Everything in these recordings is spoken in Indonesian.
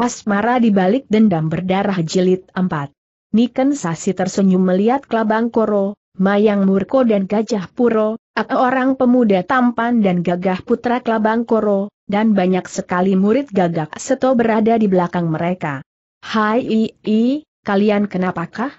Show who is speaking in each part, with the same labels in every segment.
Speaker 1: Asmara di balik dendam berdarah jilid 4. Niken Sasi tersenyum melihat Kelabang Koro, Mayang Murko dan Gajah Puro, orang pemuda tampan dan gagah putra Kelabang Koro, dan banyak sekali murid gagak seto berada di belakang mereka. Hai i, i kalian kenapakah?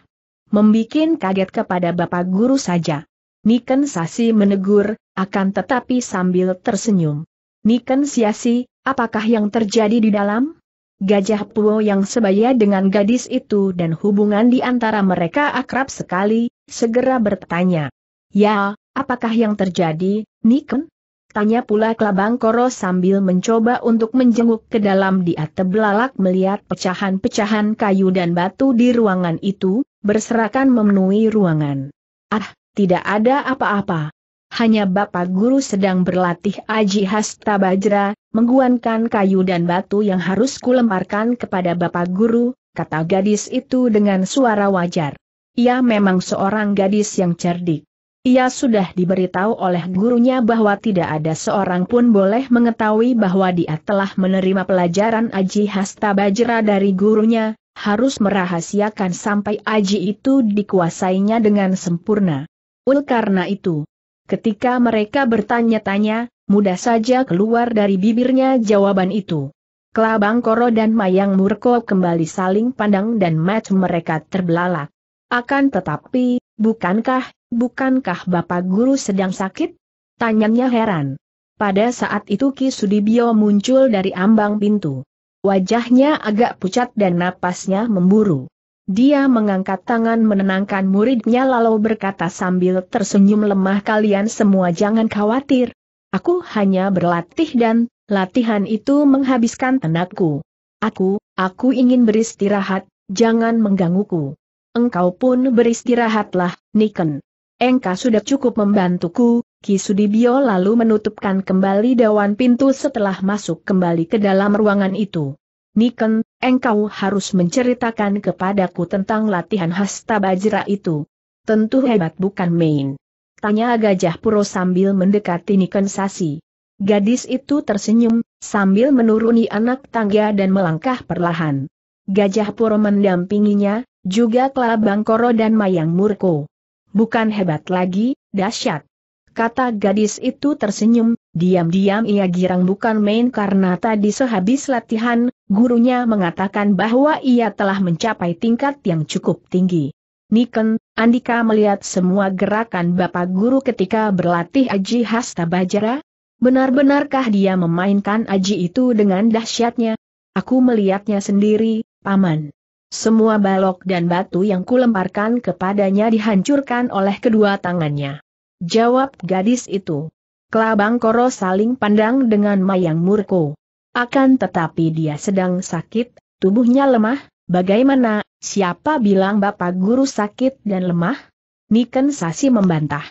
Speaker 1: Membikin kaget kepada Bapak Guru saja. Niken Sasi menegur, akan tetapi sambil tersenyum. Niken Siasi, apakah yang terjadi di dalam? Gajah Puo yang sebaya dengan gadis itu dan hubungan di antara mereka akrab sekali, segera bertanya. Ya, apakah yang terjadi, Niken?" Tanya pula Kelabang Koro sambil mencoba untuk menjenguk ke dalam di atap belalak melihat pecahan-pecahan kayu dan batu di ruangan itu, berserakan memenuhi ruangan. Ah, tidak ada apa-apa. Hanya Bapak Guru sedang berlatih Aji hasta Hastabajra, mengguankan kayu dan batu yang harus kulemparkan kepada Bapak Guru, kata gadis itu dengan suara wajar. Ia memang seorang gadis yang cerdik. Ia sudah diberitahu oleh gurunya bahwa tidak ada seorang pun boleh mengetahui bahwa dia telah menerima pelajaran Aji Hasta Bajra dari gurunya, harus merahasiakan sampai Aji itu dikuasainya dengan sempurna. Ul karena itu, Ketika mereka bertanya-tanya, mudah saja keluar dari bibirnya jawaban itu. Kelabang Koro dan Mayang Murko kembali saling pandang dan match mereka terbelalak. Akan tetapi, bukankah, bukankah Bapak Guru sedang sakit? Tanyanya heran. Pada saat itu Ki Sudibyo muncul dari ambang pintu. Wajahnya agak pucat dan napasnya memburu. Dia mengangkat tangan menenangkan muridnya lalu berkata sambil tersenyum lemah kalian semua jangan khawatir. Aku hanya berlatih dan, latihan itu menghabiskan tenagaku. Aku, aku ingin beristirahat, jangan menggangguku. Engkau pun beristirahatlah, Niken. Engkau sudah cukup membantuku, Kisudibio lalu menutupkan kembali dawan pintu setelah masuk kembali ke dalam ruangan itu. Niken, engkau harus menceritakan kepadaku tentang latihan hasta bajra itu. Tentu hebat bukan main. Tanya Gajah Puro sambil mendekati Niken Sasi. Gadis itu tersenyum, sambil menuruni anak tangga dan melangkah perlahan. Gajah Puro mendampinginya, juga Kelabang Koro dan Mayang Murko. Bukan hebat lagi, dahsyat. Kata gadis itu tersenyum, Diam-diam ia girang bukan main karena tadi sehabis latihan, gurunya mengatakan bahwa ia telah mencapai tingkat yang cukup tinggi. Niken, Andika melihat semua gerakan Bapak Guru ketika berlatih Aji Hasta Bajara? Benar-benarkah dia memainkan Aji itu dengan dahsyatnya? Aku melihatnya sendiri, Paman. Semua balok dan batu yang kulemparkan kepadanya dihancurkan oleh kedua tangannya. Jawab gadis itu. Kelabang Koro saling pandang dengan Mayang Murko. Akan tetapi dia sedang sakit, tubuhnya lemah, bagaimana, siapa bilang Bapak Guru sakit dan lemah? Niken Sasi membantah.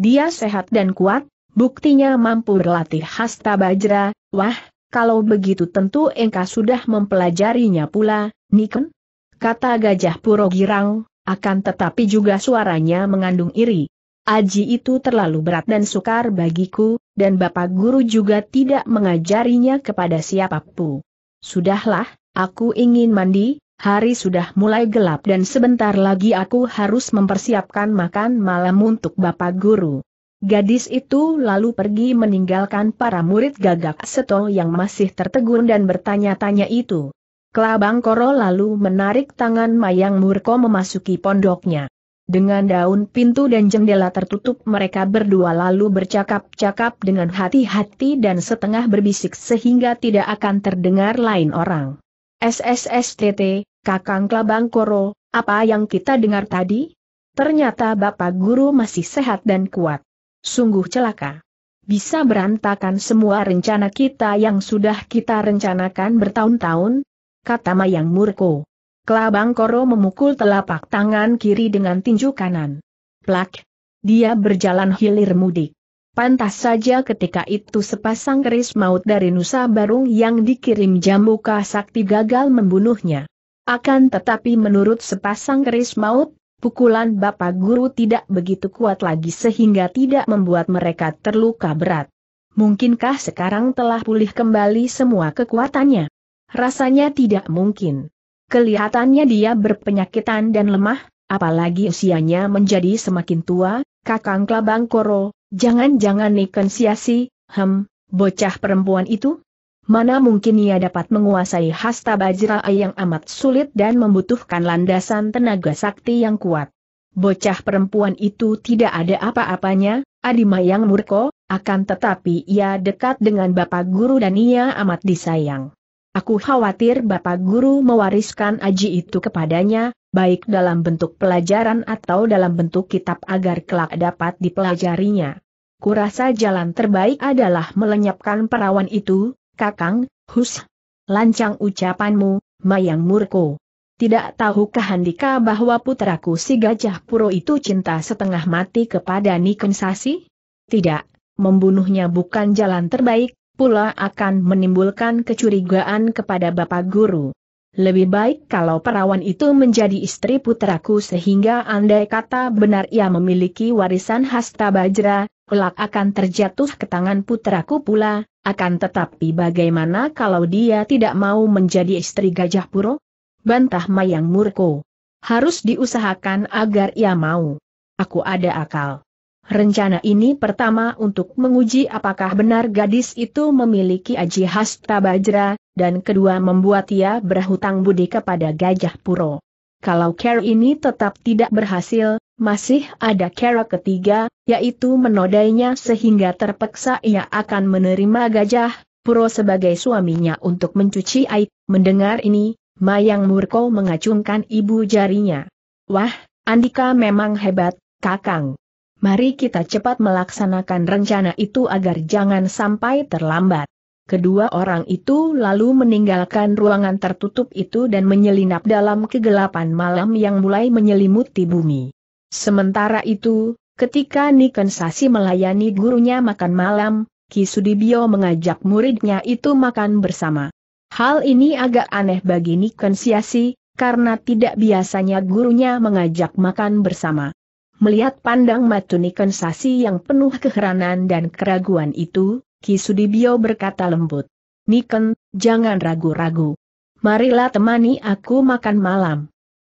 Speaker 1: Dia sehat dan kuat, buktinya mampu berlatih hasta bajra, wah, kalau begitu tentu Engkau sudah mempelajarinya pula, Niken? Kata Gajah Puro Girang, akan tetapi juga suaranya mengandung iri. Aji itu terlalu berat dan sukar bagiku, dan Bapak Guru juga tidak mengajarinya kepada siapapun. Sudahlah, aku ingin mandi, hari sudah mulai gelap dan sebentar lagi aku harus mempersiapkan makan malam untuk Bapak Guru. Gadis itu lalu pergi meninggalkan para murid gagak seto yang masih tertegun dan bertanya-tanya itu. Kelabang Koro lalu menarik tangan Mayang Murko memasuki pondoknya. Dengan daun pintu dan jendela tertutup mereka berdua lalu bercakap-cakap dengan hati-hati dan setengah berbisik sehingga tidak akan terdengar lain orang. SSSTT, Kakang Klabang Koro, apa yang kita dengar tadi? Ternyata Bapak Guru masih sehat dan kuat. Sungguh celaka. Bisa berantakan semua rencana kita yang sudah kita rencanakan bertahun-tahun, kata Mayang Murko. Kelabang Koro memukul telapak tangan kiri dengan tinju kanan. Plak! Dia berjalan hilir mudik. Pantas saja ketika itu sepasang keris maut dari Nusa Barung yang dikirim Jambuka Sakti gagal membunuhnya. Akan tetapi menurut sepasang keris maut, pukulan Bapak Guru tidak begitu kuat lagi sehingga tidak membuat mereka terluka berat. Mungkinkah sekarang telah pulih kembali semua kekuatannya? Rasanya tidak mungkin. Kelihatannya dia berpenyakitan dan lemah, apalagi usianya menjadi semakin tua, kakang Klabang Koro, jangan-jangan Niken Siasi, hem, bocah perempuan itu? Mana mungkin ia dapat menguasai hasta bajra yang amat sulit dan membutuhkan landasan tenaga sakti yang kuat. Bocah perempuan itu tidak ada apa-apanya, Adima yang murko, akan tetapi ia dekat dengan bapak guru dan ia amat disayang. Aku khawatir Bapak Guru mewariskan aji itu kepadanya, baik dalam bentuk pelajaran atau dalam bentuk kitab agar kelak dapat dipelajarinya. Kurasa jalan terbaik adalah melenyapkan perawan itu, Kakang, Hus. Lancang ucapanmu, Mayang Murko. Tidak tahukah Handika bahwa putraku si Gajah Puro itu cinta setengah mati kepada Nikensasi? Tidak, membunuhnya bukan jalan terbaik, pula akan menimbulkan kecurigaan kepada Bapak Guru. Lebih baik kalau perawan itu menjadi istri putraku sehingga andai kata benar ia memiliki warisan hasta bajra, kelak akan terjatuh ke tangan putraku pula, akan tetapi bagaimana kalau dia tidak mau menjadi istri gajah puro? Bantah Mayang Murko. Harus diusahakan agar ia mau. Aku ada akal. Rencana ini pertama untuk menguji apakah benar gadis itu memiliki aji hasta bajra, dan kedua membuat ia berhutang budi kepada Gajah Puro. Kalau care ini tetap tidak berhasil, masih ada cara ketiga, yaitu menodainya sehingga terpaksa ia akan menerima Gajah Puro sebagai suaminya untuk mencuci air. Mendengar ini, Mayang Murko mengacungkan ibu jarinya. Wah, Andika memang hebat, Kakang. Mari kita cepat melaksanakan rencana itu agar jangan sampai terlambat. Kedua orang itu lalu meninggalkan ruangan tertutup itu dan menyelinap dalam kegelapan malam yang mulai menyelimuti bumi. Sementara itu, ketika Sasi melayani gurunya makan malam, Kisudibio mengajak muridnya itu makan bersama. Hal ini agak aneh bagi Sasi, karena tidak biasanya gurunya mengajak makan bersama. Melihat pandang Matuni sasi yang penuh keheranan dan keraguan itu, Kisudibio berkata lembut. Niken, jangan ragu-ragu. Marilah temani aku makan malam.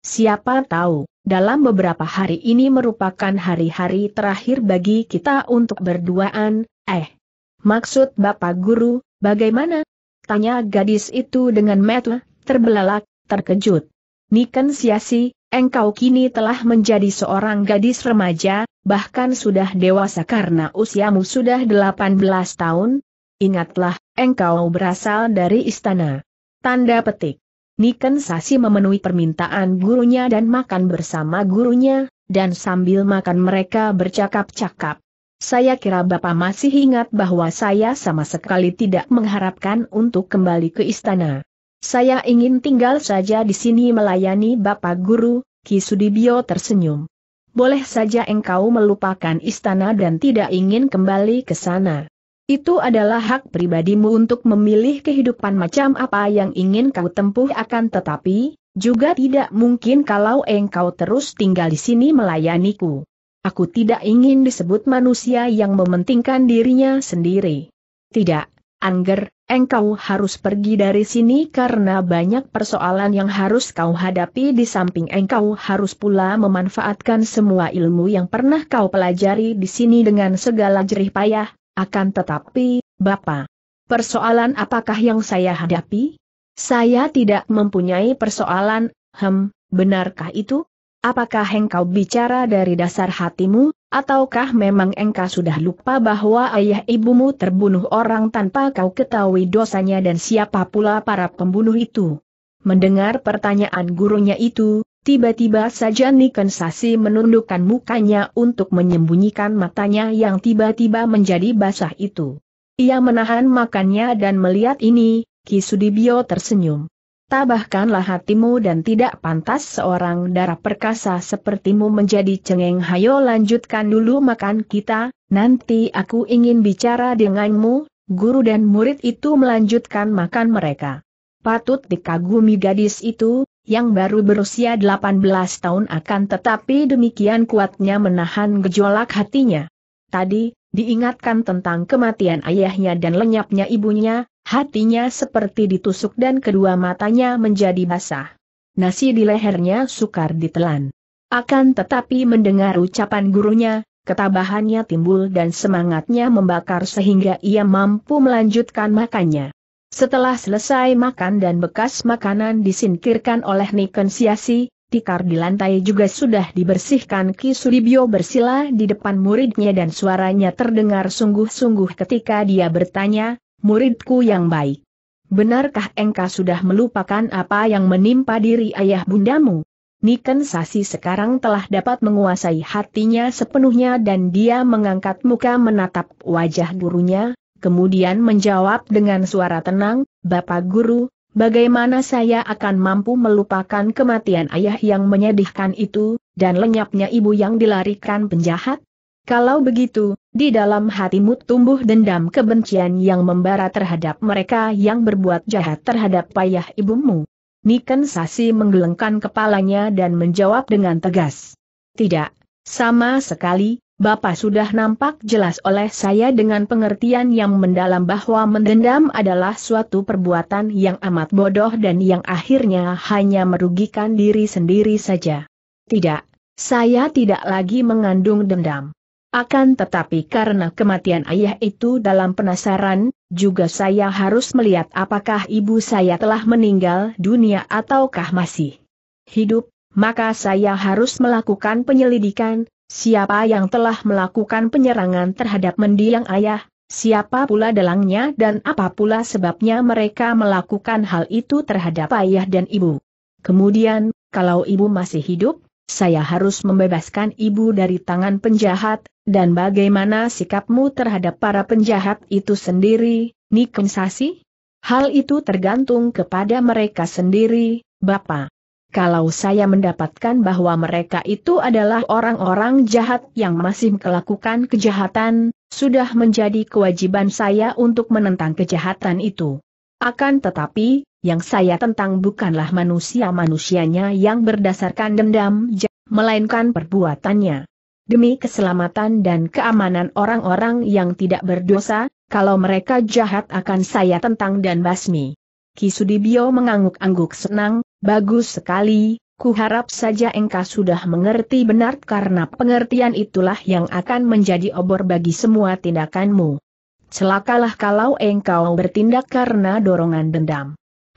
Speaker 1: Siapa tahu, dalam beberapa hari ini merupakan hari-hari terakhir bagi kita untuk berduaan, eh. Maksud Bapak Guru, bagaimana? Tanya gadis itu dengan metu, terbelalak, terkejut. Niken Siasi, engkau kini telah menjadi seorang gadis remaja, bahkan sudah dewasa karena usiamu sudah 18 tahun. Ingatlah, engkau berasal dari istana. Tanda petik. Niken Sasi memenuhi permintaan gurunya dan makan bersama gurunya, dan sambil makan mereka bercakap-cakap. Saya kira Bapak masih ingat bahwa saya sama sekali tidak mengharapkan untuk kembali ke istana. Saya ingin tinggal saja di sini melayani Bapak Guru, Kisudibio tersenyum. Boleh saja engkau melupakan istana dan tidak ingin kembali ke sana. Itu adalah hak pribadimu untuk memilih kehidupan macam apa yang ingin kau tempuh akan tetapi, juga tidak mungkin kalau engkau terus tinggal di sini melayaniku. Aku tidak ingin disebut manusia yang mementingkan dirinya sendiri. Tidak, Angger, engkau harus pergi dari sini karena banyak persoalan yang harus kau hadapi di samping engkau harus pula memanfaatkan semua ilmu yang pernah kau pelajari di sini dengan segala jerih payah, akan tetapi, Bapak, persoalan apakah yang saya hadapi? Saya tidak mempunyai persoalan, hem, benarkah itu? Apakah engkau bicara dari dasar hatimu? Ataukah memang engkau sudah lupa bahwa ayah ibumu terbunuh orang tanpa kau ketahui dosanya dan siapa pula para pembunuh itu? Mendengar pertanyaan gurunya itu, tiba-tiba saja Niken Sasi menundukkan mukanya untuk menyembunyikan matanya yang tiba-tiba menjadi basah itu. Ia menahan makannya dan melihat ini, Kisudibio tersenyum tabahkanlah hatimu dan tidak pantas seorang darah perkasa sepertimu menjadi cengeng hayo lanjutkan dulu makan kita, nanti aku ingin bicara denganmu, guru dan murid itu melanjutkan makan mereka. Patut dikagumi gadis itu, yang baru berusia 18 tahun akan tetapi demikian kuatnya menahan gejolak hatinya. Tadi, diingatkan tentang kematian ayahnya dan lenyapnya ibunya, Hatinya seperti ditusuk dan kedua matanya menjadi basah. Nasi di lehernya sukar ditelan. Akan tetapi mendengar ucapan gurunya, ketabahannya timbul dan semangatnya membakar sehingga ia mampu melanjutkan makannya. Setelah selesai makan dan bekas makanan disingkirkan oleh Niken Siasi, tikar di lantai juga sudah dibersihkan Ki Suribyo bersila di depan muridnya dan suaranya terdengar sungguh-sungguh ketika dia bertanya, muridku yang baik. Benarkah engkau sudah melupakan apa yang menimpa diri ayah bundamu? Niken Sasi sekarang telah dapat menguasai hatinya sepenuhnya dan dia mengangkat muka menatap wajah gurunya, kemudian menjawab dengan suara tenang, Bapak Guru, bagaimana saya akan mampu melupakan kematian ayah yang menyedihkan itu, dan lenyapnya ibu yang dilarikan penjahat? Kalau begitu, di dalam hatimu tumbuh dendam kebencian yang membara terhadap mereka yang berbuat jahat terhadap payah ibumu. Niken Sasi menggelengkan kepalanya dan menjawab dengan tegas. Tidak, sama sekali, Bapak sudah nampak jelas oleh saya dengan pengertian yang mendalam bahwa mendendam adalah suatu perbuatan yang amat bodoh dan yang akhirnya hanya merugikan diri sendiri saja. Tidak, saya tidak lagi mengandung dendam. Akan tetapi karena kematian ayah itu dalam penasaran, juga saya harus melihat apakah ibu saya telah meninggal dunia ataukah masih hidup, maka saya harus melakukan penyelidikan, siapa yang telah melakukan penyerangan terhadap mendiang ayah, siapa pula dalangnya dan apa pula sebabnya mereka melakukan hal itu terhadap ayah dan ibu. Kemudian, kalau ibu masih hidup, saya harus membebaskan ibu dari tangan penjahat, dan bagaimana sikapmu terhadap para penjahat itu sendiri, Nikensasi? Hal itu tergantung kepada mereka sendiri, Bapak. Kalau saya mendapatkan bahwa mereka itu adalah orang-orang jahat yang masih melakukan kejahatan, sudah menjadi kewajiban saya untuk menentang kejahatan itu. Akan tetapi, yang saya tentang bukanlah manusia-manusianya yang berdasarkan dendam, melainkan perbuatannya. Demi keselamatan dan keamanan orang-orang yang tidak berdosa, kalau mereka jahat akan saya tentang dan basmi. Kisudibio mengangguk-angguk senang, bagus sekali, Kuharap saja engkau sudah mengerti benar karena pengertian itulah yang akan menjadi obor bagi semua tindakanmu. Celakalah kalau engkau bertindak karena dorongan dendam.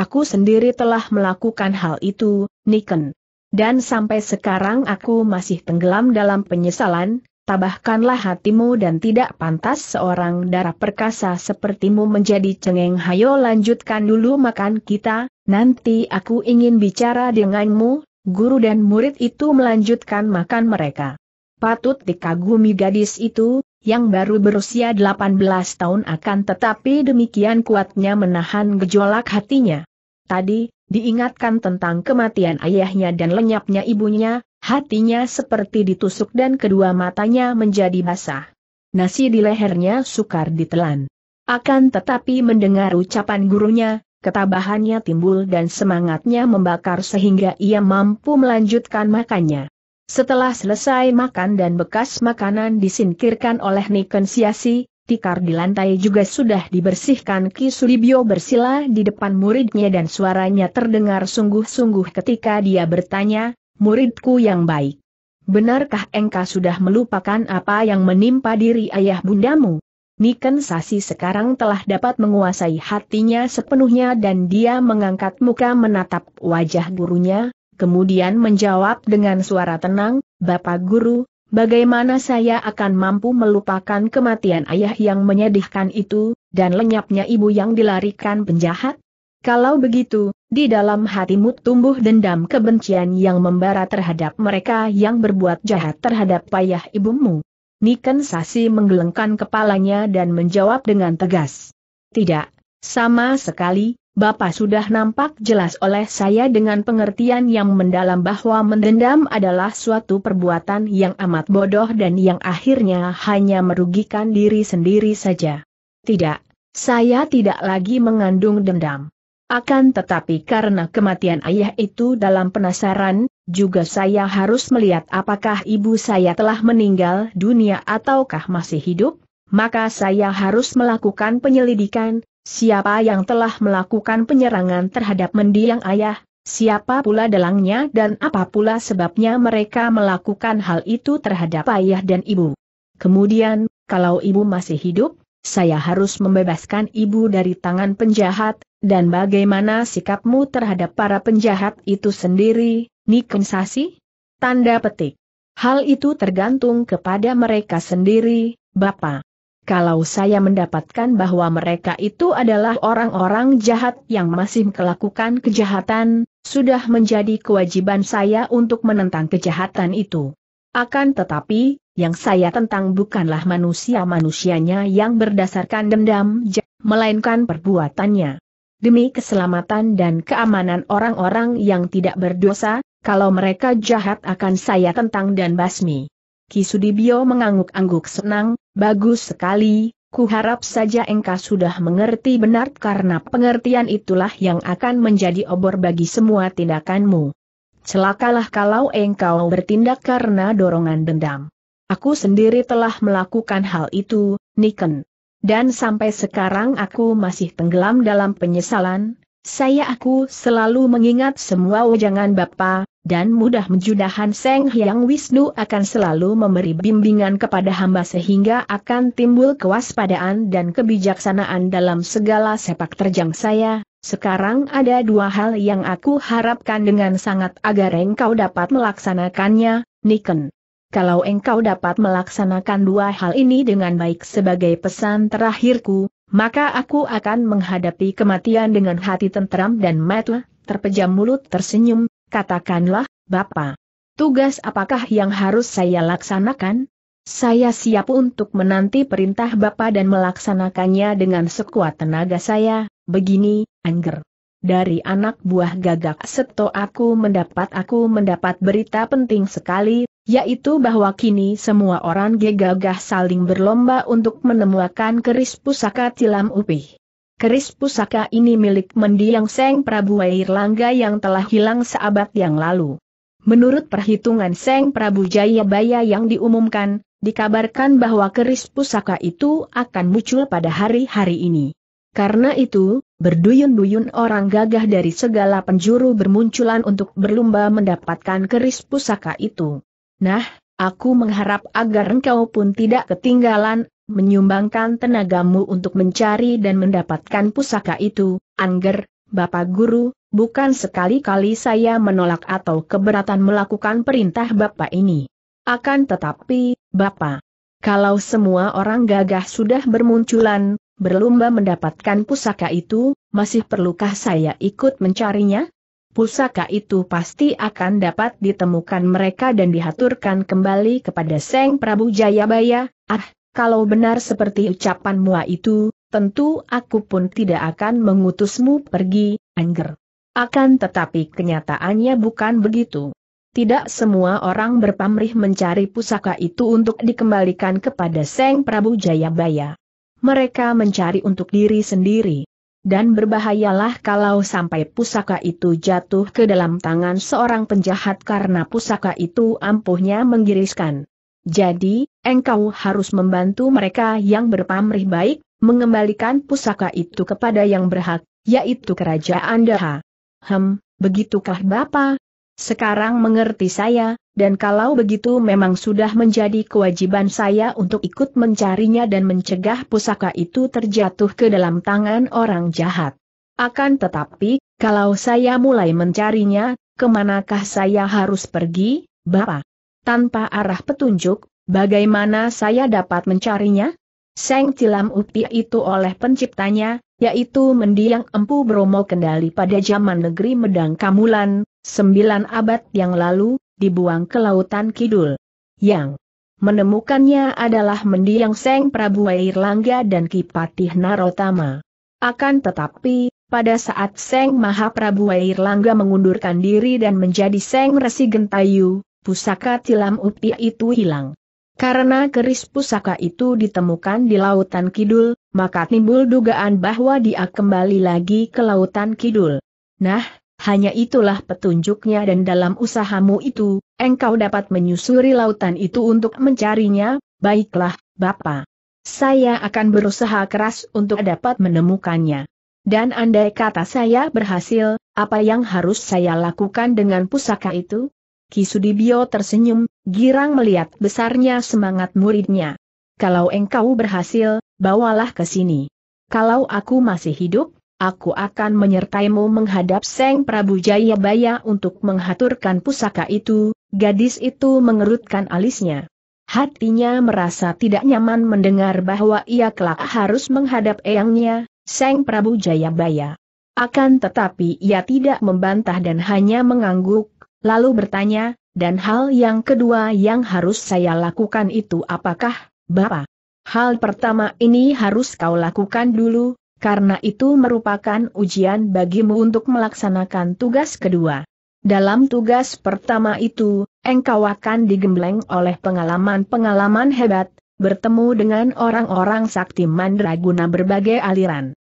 Speaker 1: Aku sendiri telah melakukan hal itu, Niken. Dan sampai sekarang aku masih tenggelam dalam penyesalan, tabahkanlah hatimu dan tidak pantas seorang darah perkasa sepertimu menjadi cengeng. Hayo lanjutkan dulu makan kita, nanti aku ingin bicara denganmu, guru dan murid itu melanjutkan makan mereka. Patut dikagumi gadis itu, yang baru berusia 18 tahun akan tetapi demikian kuatnya menahan gejolak hatinya. Tadi, diingatkan tentang kematian ayahnya dan lenyapnya ibunya, hatinya seperti ditusuk dan kedua matanya menjadi basah. Nasi di lehernya sukar ditelan. Akan tetapi mendengar ucapan gurunya, ketabahannya timbul dan semangatnya membakar sehingga ia mampu melanjutkan makannya. Setelah selesai makan dan bekas makanan disingkirkan oleh Niken Siasi, tikar di lantai juga sudah dibersihkan Ki Sulibyo bersila di depan muridnya dan suaranya terdengar sungguh-sungguh ketika dia bertanya, muridku yang baik. Benarkah engkau sudah melupakan apa yang menimpa diri ayah bundamu? Niken Sasi sekarang telah dapat menguasai hatinya sepenuhnya dan dia mengangkat muka menatap wajah gurunya, kemudian menjawab dengan suara tenang, Bapak Guru, Bagaimana saya akan mampu melupakan kematian ayah yang menyedihkan itu, dan lenyapnya ibu yang dilarikan penjahat? Kalau begitu, di dalam hatimu tumbuh dendam kebencian yang membara terhadap mereka yang berbuat jahat terhadap payah ibumu. Niken Sasi menggelengkan kepalanya dan menjawab dengan tegas. Tidak, sama sekali, Bapak sudah nampak jelas oleh saya dengan pengertian yang mendalam bahwa mendendam adalah suatu perbuatan yang amat bodoh dan yang akhirnya hanya merugikan diri sendiri saja. Tidak, saya tidak lagi mengandung dendam. Akan tetapi karena kematian ayah itu dalam penasaran, juga saya harus melihat apakah ibu saya telah meninggal dunia ataukah masih hidup, maka saya harus melakukan penyelidikan, Siapa yang telah melakukan penyerangan terhadap mendiang ayah, siapa pula dalangnya dan apa pula sebabnya mereka melakukan hal itu terhadap ayah dan ibu. Kemudian, kalau ibu masih hidup, saya harus membebaskan ibu dari tangan penjahat, dan bagaimana sikapmu terhadap para penjahat itu sendiri, Nikensasi? Tanda petik. Hal itu tergantung kepada mereka sendiri, Bapak. Kalau saya mendapatkan bahwa mereka itu adalah orang-orang jahat yang masih melakukan kejahatan, sudah menjadi kewajiban saya untuk menentang kejahatan itu. Akan tetapi, yang saya tentang bukanlah manusia-manusianya yang berdasarkan dendam, melainkan perbuatannya. Demi keselamatan dan keamanan orang-orang yang tidak berdosa, kalau mereka jahat akan saya tentang dan basmi. Kisudibio mengangguk-angguk senang, bagus sekali, ku harap saja engkau sudah mengerti benar karena pengertian itulah yang akan menjadi obor bagi semua tindakanmu. Celakalah kalau engkau bertindak karena dorongan dendam. Aku sendiri telah melakukan hal itu, Niken. Dan sampai sekarang aku masih tenggelam dalam penyesalan, saya aku selalu mengingat semua wajangan Bapak, dan mudah menjudahan Seng Hyang Wisnu akan selalu memberi bimbingan kepada hamba sehingga akan timbul kewaspadaan dan kebijaksanaan dalam segala sepak terjang saya. Sekarang ada dua hal yang aku harapkan dengan sangat agar engkau dapat melaksanakannya, Niken. Kalau engkau dapat melaksanakan dua hal ini dengan baik sebagai pesan terakhirku, maka aku akan menghadapi kematian dengan hati tentram dan mata terpejam mulut tersenyum, Katakanlah, Bapak. Tugas apakah yang harus saya laksanakan? Saya siap untuk menanti perintah Bapak dan melaksanakannya dengan sekuat tenaga saya, begini, Angger. Dari anak buah gagak seto aku mendapat aku mendapat berita penting sekali, yaitu bahwa kini semua orang gagah saling berlomba untuk menemukan keris pusaka tilam upih. Keris pusaka ini milik mendiang Seng Prabu Wairlangga yang telah hilang seabad yang lalu. Menurut perhitungan Seng Prabu Jayabaya yang diumumkan, dikabarkan bahwa keris pusaka itu akan muncul pada hari-hari ini. Karena itu, berduyun-duyun orang gagah dari segala penjuru bermunculan untuk berlomba mendapatkan keris pusaka itu. Nah, aku mengharap agar engkau pun tidak ketinggalan, menyumbangkan tenagamu untuk mencari dan mendapatkan pusaka itu, Angger, Bapak Guru, bukan sekali-kali saya menolak atau keberatan melakukan perintah Bapak ini. Akan tetapi, Bapak, kalau semua orang gagah sudah bermunculan, berlomba mendapatkan pusaka itu, masih perlukah saya ikut mencarinya? Pusaka itu pasti akan dapat ditemukan mereka dan dihaturkan kembali kepada Seng Prabu Jayabaya, ah, kalau benar seperti ucapan mua itu, tentu aku pun tidak akan mengutusmu pergi, Angger. Akan tetapi kenyataannya bukan begitu. Tidak semua orang berpamrih mencari pusaka itu untuk dikembalikan kepada Seng Prabu Jayabaya. Mereka mencari untuk diri sendiri. Dan berbahayalah kalau sampai pusaka itu jatuh ke dalam tangan seorang penjahat karena pusaka itu ampuhnya menggiriskan. Jadi, engkau harus membantu mereka yang berpamrih baik, mengembalikan pusaka itu kepada yang berhak, yaitu kerajaan Daha. Hem, begitukah Bapak? Sekarang mengerti saya, dan kalau begitu memang sudah menjadi kewajiban saya untuk ikut mencarinya dan mencegah pusaka itu terjatuh ke dalam tangan orang jahat. Akan tetapi, kalau saya mulai mencarinya, kemanakah saya harus pergi, Bapak? Tanpa arah petunjuk, Bagaimana saya dapat mencarinya? Seng cilam Upi itu oleh penciptanya, yaitu mendiang Empu Bromo Kendali pada zaman negeri Medang Kamulan, sembilan abad yang lalu, dibuang ke Lautan Kidul. Yang menemukannya adalah mendiang Seng Prabu Wairlangga dan Kipatih Narotama. Akan tetapi, pada saat Seng Mahaprabu Wairlangga mengundurkan diri dan menjadi Seng Resi Gentayu, pusaka cilam Upi itu hilang. Karena keris pusaka itu ditemukan di Lautan Kidul, maka timbul dugaan bahwa dia kembali lagi ke Lautan Kidul. Nah, hanya itulah petunjuknya dan dalam usahamu itu, engkau dapat menyusuri lautan itu untuk mencarinya, baiklah, Bapak. Saya akan berusaha keras untuk dapat menemukannya. Dan andai kata saya berhasil, apa yang harus saya lakukan dengan pusaka itu? Kisudibio tersenyum, girang melihat besarnya semangat muridnya. Kalau engkau berhasil, bawalah ke sini. Kalau aku masih hidup, aku akan menyertaimu menghadap Seng Prabu Jayabaya untuk menghaturkan pusaka itu, gadis itu mengerutkan alisnya. Hatinya merasa tidak nyaman mendengar bahwa ia kelak harus menghadap eyangnya, Seng Prabu Jayabaya. Akan tetapi ia tidak membantah dan hanya mengangguk, Lalu bertanya, dan hal yang kedua yang harus saya lakukan itu apakah, Bapak? Hal pertama ini harus kau lakukan dulu, karena itu merupakan ujian bagimu untuk melaksanakan tugas kedua. Dalam tugas pertama itu, engkau akan digembleng oleh pengalaman-pengalaman hebat, bertemu dengan orang-orang sakti mandraguna berbagai aliran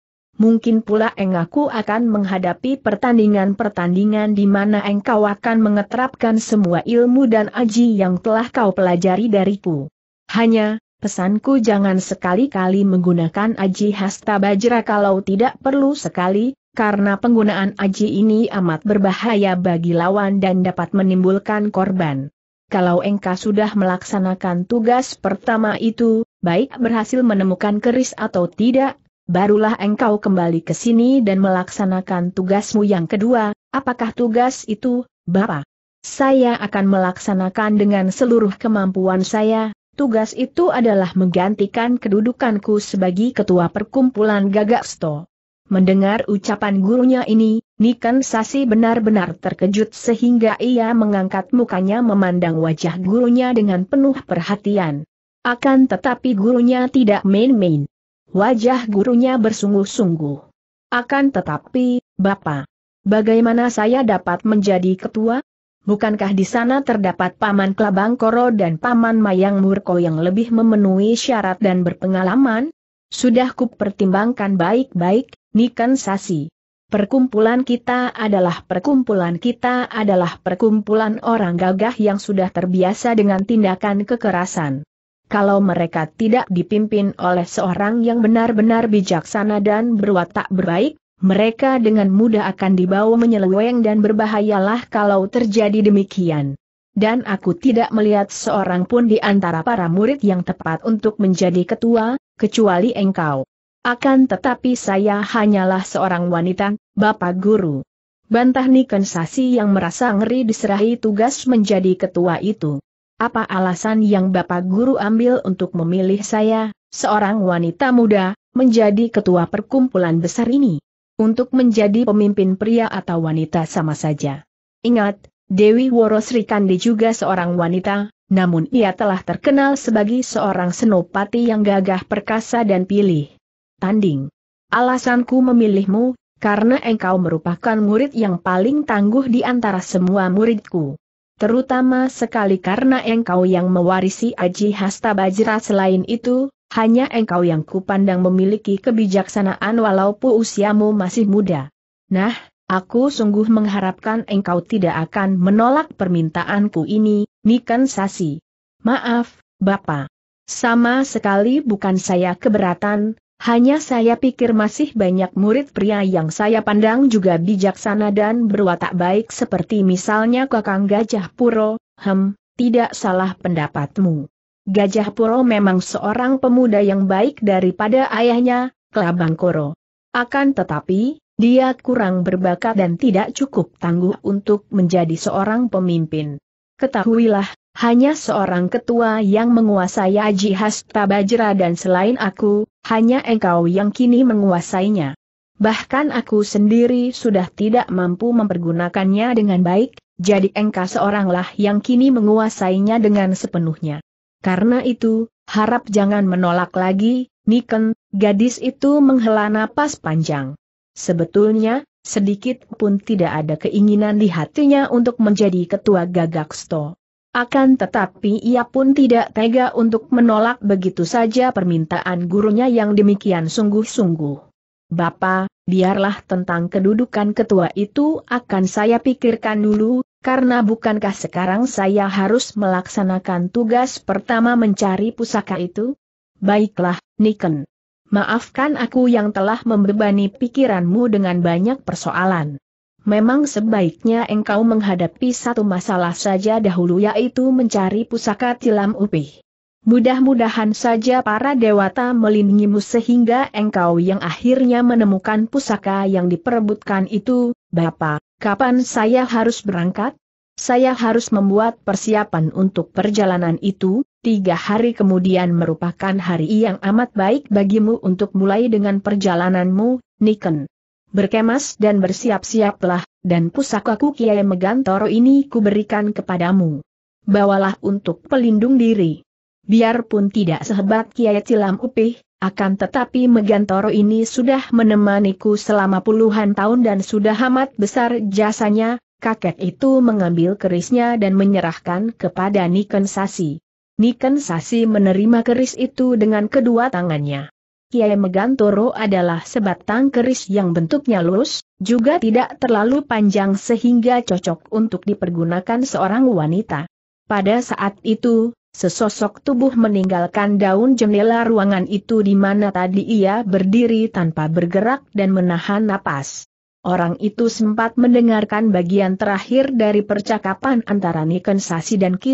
Speaker 1: mungkin pula engkau akan menghadapi pertandingan-pertandingan di mana engkau akan mengeterapkan semua ilmu dan aji yang telah kau pelajari dariku. Hanya, pesanku jangan sekali-kali menggunakan aji hasta bajra kalau tidak perlu sekali, karena penggunaan aji ini amat berbahaya bagi lawan dan dapat menimbulkan korban. Kalau engkau sudah melaksanakan tugas pertama itu, baik berhasil menemukan keris atau tidak, barulah engkau kembali ke sini dan melaksanakan tugasmu yang kedua, apakah tugas itu, Bapak? Saya akan melaksanakan dengan seluruh kemampuan saya, tugas itu adalah menggantikan kedudukanku sebagai ketua perkumpulan Gagak Sto. Mendengar ucapan gurunya ini, Niken Sasi benar-benar terkejut sehingga ia mengangkat mukanya memandang wajah gurunya dengan penuh perhatian. Akan tetapi gurunya tidak main-main. Wajah gurunya bersungguh-sungguh. Akan tetapi, Bapak, bagaimana saya dapat menjadi ketua? Bukankah di sana terdapat Paman Kelabang Koro dan Paman Mayang Murko yang lebih memenuhi syarat dan berpengalaman? Sudah kupertimbangkan baik-baik, Niken Sasi. Perkumpulan kita adalah perkumpulan kita adalah perkumpulan orang gagah yang sudah terbiasa dengan tindakan kekerasan kalau mereka tidak dipimpin oleh seorang yang benar-benar bijaksana dan berwatak berbaik, mereka dengan mudah akan dibawa menyeleweng dan berbahayalah kalau terjadi demikian. Dan aku tidak melihat seorang pun di antara para murid yang tepat untuk menjadi ketua, kecuali engkau. Akan tetapi saya hanyalah seorang wanita, Bapak Guru. Bantah Niken Sasi yang merasa ngeri diserahi tugas menjadi ketua itu apa alasan yang Bapak Guru ambil untuk memilih saya, seorang wanita muda, menjadi ketua perkumpulan besar ini? Untuk menjadi pemimpin pria atau wanita sama saja. Ingat, Dewi Woro Kandi juga seorang wanita, namun ia telah terkenal sebagai seorang senopati yang gagah perkasa dan pilih. Tanding. Alasanku memilihmu, karena engkau merupakan murid yang paling tangguh di antara semua muridku. Terutama sekali karena engkau yang mewarisi Aji Hasta Bajra selain itu, hanya engkau yang kupandang memiliki kebijaksanaan walaupun usiamu masih muda. Nah, aku sungguh mengharapkan engkau tidak akan menolak permintaanku ini, Niken Sasi. Maaf, Bapak. Sama sekali bukan saya keberatan, hanya saya pikir masih banyak murid pria yang saya pandang juga bijaksana dan berwatak baik seperti misalnya Kakang Gajah Puro, hem, tidak salah pendapatmu. Gajah Puro memang seorang pemuda yang baik daripada ayahnya, Kelabang Koro. Akan tetapi, dia kurang berbakat dan tidak cukup tangguh untuk menjadi seorang pemimpin. Ketahuilah, hanya seorang ketua yang menguasai Aji Hasta Bajra dan selain aku, hanya engkau yang kini menguasainya. Bahkan aku sendiri sudah tidak mampu mempergunakannya dengan baik, jadi engkau seoranglah yang kini menguasainya dengan sepenuhnya. Karena itu, harap jangan menolak lagi, Niken, gadis itu menghela napas panjang. Sebetulnya, sedikit pun tidak ada keinginan di hatinya untuk menjadi ketua Gagaksto. Akan tetapi ia pun tidak tega untuk menolak begitu saja permintaan gurunya yang demikian sungguh-sungguh. Bapak, biarlah tentang kedudukan ketua itu akan saya pikirkan dulu, karena bukankah sekarang saya harus melaksanakan tugas pertama mencari pusaka itu? Baiklah, Niken. Maafkan aku yang telah membebani pikiranmu dengan banyak persoalan. Memang sebaiknya engkau menghadapi satu masalah saja dahulu yaitu mencari pusaka tilam upih. Mudah-mudahan saja para dewata melindungimu sehingga engkau yang akhirnya menemukan pusaka yang diperebutkan itu, Bapak, kapan saya harus berangkat? Saya harus membuat persiapan untuk perjalanan itu, tiga hari kemudian merupakan hari yang amat baik bagimu untuk mulai dengan perjalananmu, Niken berkemas dan bersiap-siaplah, dan pusakaku Kiai Megantoro ini kuberikan kepadamu. Bawalah untuk pelindung diri. Biarpun tidak sehebat Kiai Cilam Upih, akan tetapi Megantoro ini sudah menemaniku selama puluhan tahun dan sudah amat besar jasanya, kakek itu mengambil kerisnya dan menyerahkan kepada Niken Sasi. Niken Sasi menerima keris itu dengan kedua tangannya. Kiai Megantoro adalah sebatang keris yang bentuknya lurus, juga tidak terlalu panjang sehingga cocok untuk dipergunakan seorang wanita. Pada saat itu, sesosok tubuh meninggalkan daun jendela ruangan itu di mana tadi ia berdiri tanpa bergerak dan menahan napas. Orang itu sempat mendengarkan bagian terakhir dari percakapan antara Niken Sasi dan Ki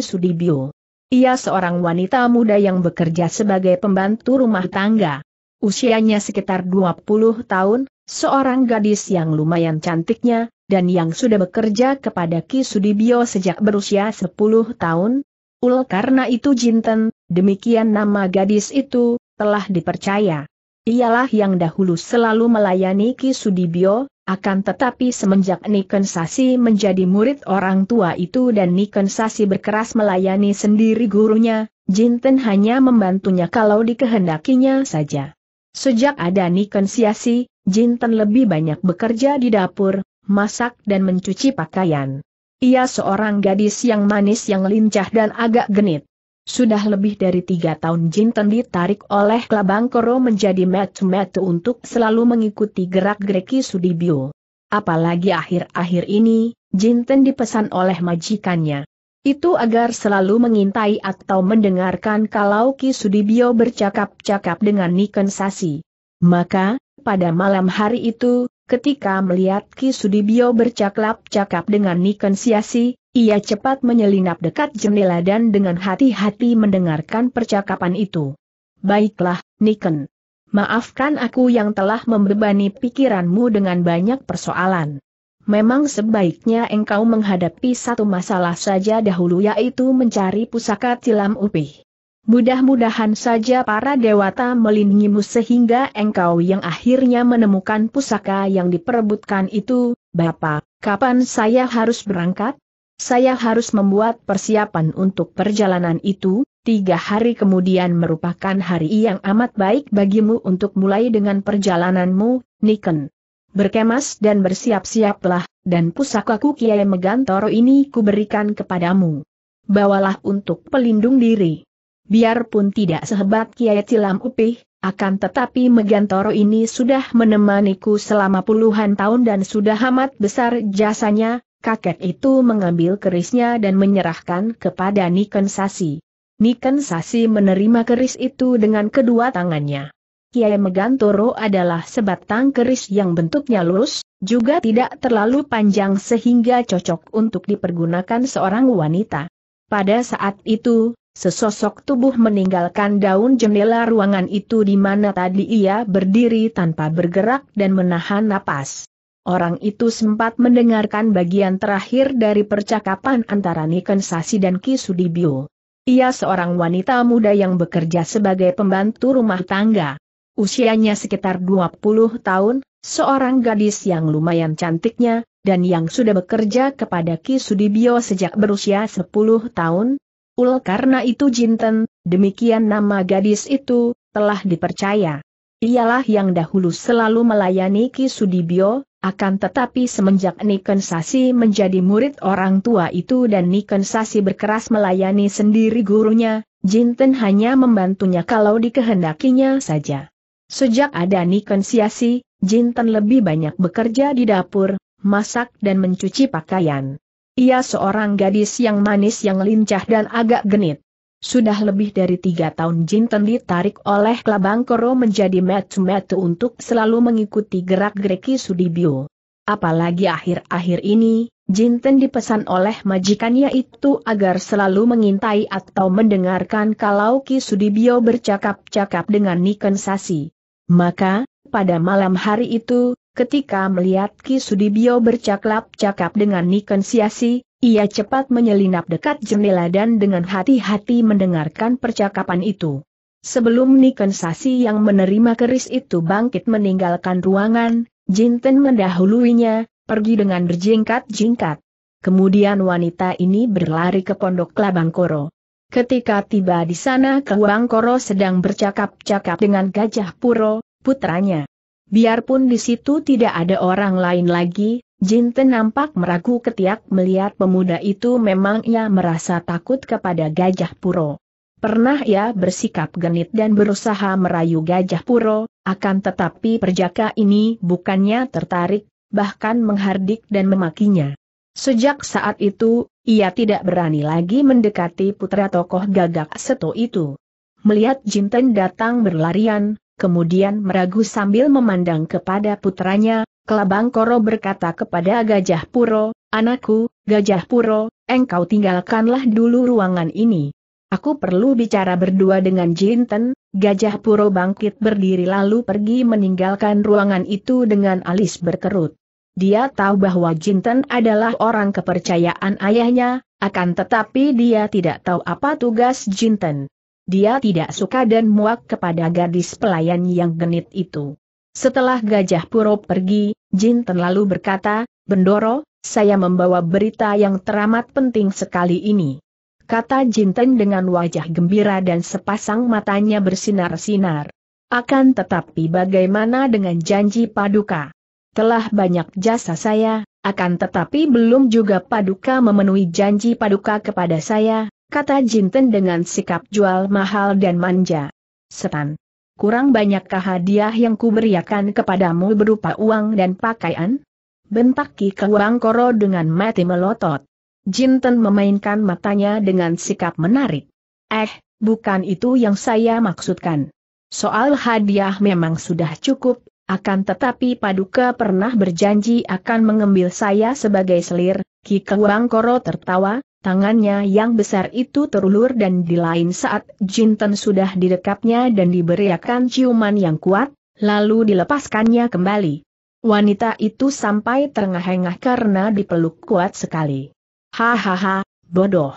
Speaker 1: Ia seorang wanita muda yang bekerja sebagai pembantu rumah tangga. Usianya sekitar 20 tahun, seorang gadis yang lumayan cantiknya, dan yang sudah bekerja kepada Ki Sudibyo sejak berusia 10 tahun. Ul karena itu Jinten, demikian nama gadis itu, telah dipercaya. Ialah yang dahulu selalu melayani Ki Sudibyo, akan tetapi semenjak Niken Sasi menjadi murid orang tua itu dan Niken Sasi berkeras melayani sendiri gurunya, Jinten hanya membantunya kalau dikehendakinya saja. Sejak ada Nikon Siasi, Jinten lebih banyak bekerja di dapur, masak dan mencuci pakaian. Ia seorang gadis yang manis yang lincah dan agak genit. Sudah lebih dari tiga tahun Jinten ditarik oleh Kelabang Koro menjadi metu-metu untuk selalu mengikuti gerak-geriki Sudibyo. Apalagi akhir-akhir ini, Jinten dipesan oleh majikannya. Itu agar selalu mengintai atau mendengarkan kalau Ki Sudibyo bercakap-cakap dengan Niken Sasi. Maka, pada malam hari itu, ketika melihat Ki Sudibyo bercakap-cakap dengan Niken Siasi, ia cepat menyelinap dekat jendela dan dengan hati-hati mendengarkan percakapan itu. Baiklah, Niken. Maafkan aku yang telah membebani pikiranmu dengan banyak persoalan memang sebaiknya engkau menghadapi satu masalah saja dahulu yaitu mencari pusaka tilam upi. Mudah-mudahan saja para dewata melindungimu sehingga engkau yang akhirnya menemukan pusaka yang diperebutkan itu, Bapak, kapan saya harus berangkat? Saya harus membuat persiapan untuk perjalanan itu, tiga hari kemudian merupakan hari yang amat baik bagimu untuk mulai dengan perjalananmu, Niken. Berkemas dan bersiap-siaplah, dan pusakaku Kiai Megantoro ini kuberikan kepadamu. Bawalah untuk pelindung diri. Biarpun tidak sehebat Kiai Cilam Upih, akan tetapi Megantoro ini sudah menemaniku selama puluhan tahun dan sudah amat besar jasanya, kakek itu mengambil kerisnya dan menyerahkan kepada Niken Sasi. Niken Sasi menerima keris itu dengan kedua tangannya. Kiai Megantoro adalah sebatang keris yang bentuknya lurus, juga tidak terlalu panjang sehingga cocok untuk dipergunakan seorang wanita. Pada saat itu, sesosok tubuh meninggalkan daun jendela ruangan itu di mana tadi ia berdiri tanpa bergerak dan menahan napas. Orang itu sempat mendengarkan bagian terakhir dari percakapan antara Niken Sasi dan Sudibyo. Ia seorang wanita muda yang bekerja sebagai pembantu rumah tangga usianya sekitar 20 tahun, seorang gadis yang lumayan cantiknya, dan yang sudah bekerja kepada Ki Sudibyo sejak berusia 10 tahun. Ul karena itu Jinten, demikian nama gadis itu, telah dipercaya. Ialah yang dahulu selalu melayani Ki Sudibyo, akan tetapi semenjak Niken Sasi menjadi murid orang tua itu dan Niken Sasi berkeras melayani sendiri gurunya, Jinten hanya membantunya kalau dikehendakinya saja. Sejak ada Nikensiasi, Jinten lebih banyak bekerja di dapur, masak dan mencuci pakaian. Ia seorang gadis yang manis yang lincah dan agak genit. Sudah lebih dari tiga tahun Jinten ditarik oleh kelabang Koro menjadi metu-metu untuk selalu mengikuti gerak-geriki Sudibyo. Apalagi akhir-akhir ini, Jinten dipesan oleh majikannya itu agar selalu mengintai atau mendengarkan kalau Ki Sudibyo bercakap-cakap dengan Niken Sasi. Maka, pada malam hari itu, ketika melihat Ki Sudibyo bercakap-cakap dengan Niken Siasi, ia cepat menyelinap dekat jendela dan dengan hati-hati mendengarkan percakapan itu. Sebelum Niken Sasi yang menerima keris itu bangkit meninggalkan ruangan, Jinten mendahuluinya, pergi dengan berjingkat-jingkat. Kemudian wanita ini berlari ke pondok Labangkoro. Ketika tiba di sana Kewang Koro sedang bercakap-cakap dengan Gajah Puro, putranya. Biarpun di situ tidak ada orang lain lagi, Jinten nampak meragu ketiak melihat pemuda itu memang ia merasa takut kepada Gajah Puro. Pernah ia bersikap genit dan berusaha merayu Gajah Puro, akan tetapi perjaka ini bukannya tertarik, bahkan menghardik dan memakinya. Sejak saat itu, ia tidak berani lagi mendekati putra tokoh gagak seto itu. Melihat Jinten datang berlarian, kemudian meragu sambil memandang kepada putranya, Kelabang Koro berkata kepada Gajah Puro, Anakku, Gajah Puro, engkau tinggalkanlah dulu ruangan ini. Aku perlu bicara berdua dengan Jinten, Gajah Puro bangkit berdiri lalu pergi meninggalkan ruangan itu dengan alis berkerut. Dia tahu bahwa Jinten adalah orang kepercayaan ayahnya, akan tetapi dia tidak tahu apa tugas Jinten. Dia tidak suka dan muak kepada gadis pelayan yang genit itu. Setelah Gajah Puro pergi, Jinten lalu berkata, Bendoro, saya membawa berita yang teramat penting sekali ini. Kata Jinten dengan wajah gembira dan sepasang matanya bersinar-sinar. Akan tetapi bagaimana dengan janji paduka? telah banyak jasa saya, akan tetapi belum juga Paduka memenuhi janji Paduka kepada saya, kata Jinten dengan sikap jual mahal dan manja. Setan. Kurang banyakkah hadiah yang kuberiakan kepadamu berupa uang dan pakaian? Bentak Ki Kewang Koro dengan mati melotot. Jinten memainkan matanya dengan sikap menarik. Eh, bukan itu yang saya maksudkan. Soal hadiah memang sudah cukup, akan tetapi Paduka pernah berjanji akan mengambil saya sebagai selir, Ki Kewang Koro tertawa, tangannya yang besar itu terulur dan di lain saat Jinten sudah didekapnya dan diberiakan ciuman yang kuat, lalu dilepaskannya kembali. Wanita itu sampai terengah-engah karena dipeluk kuat sekali. Hahaha, bodoh.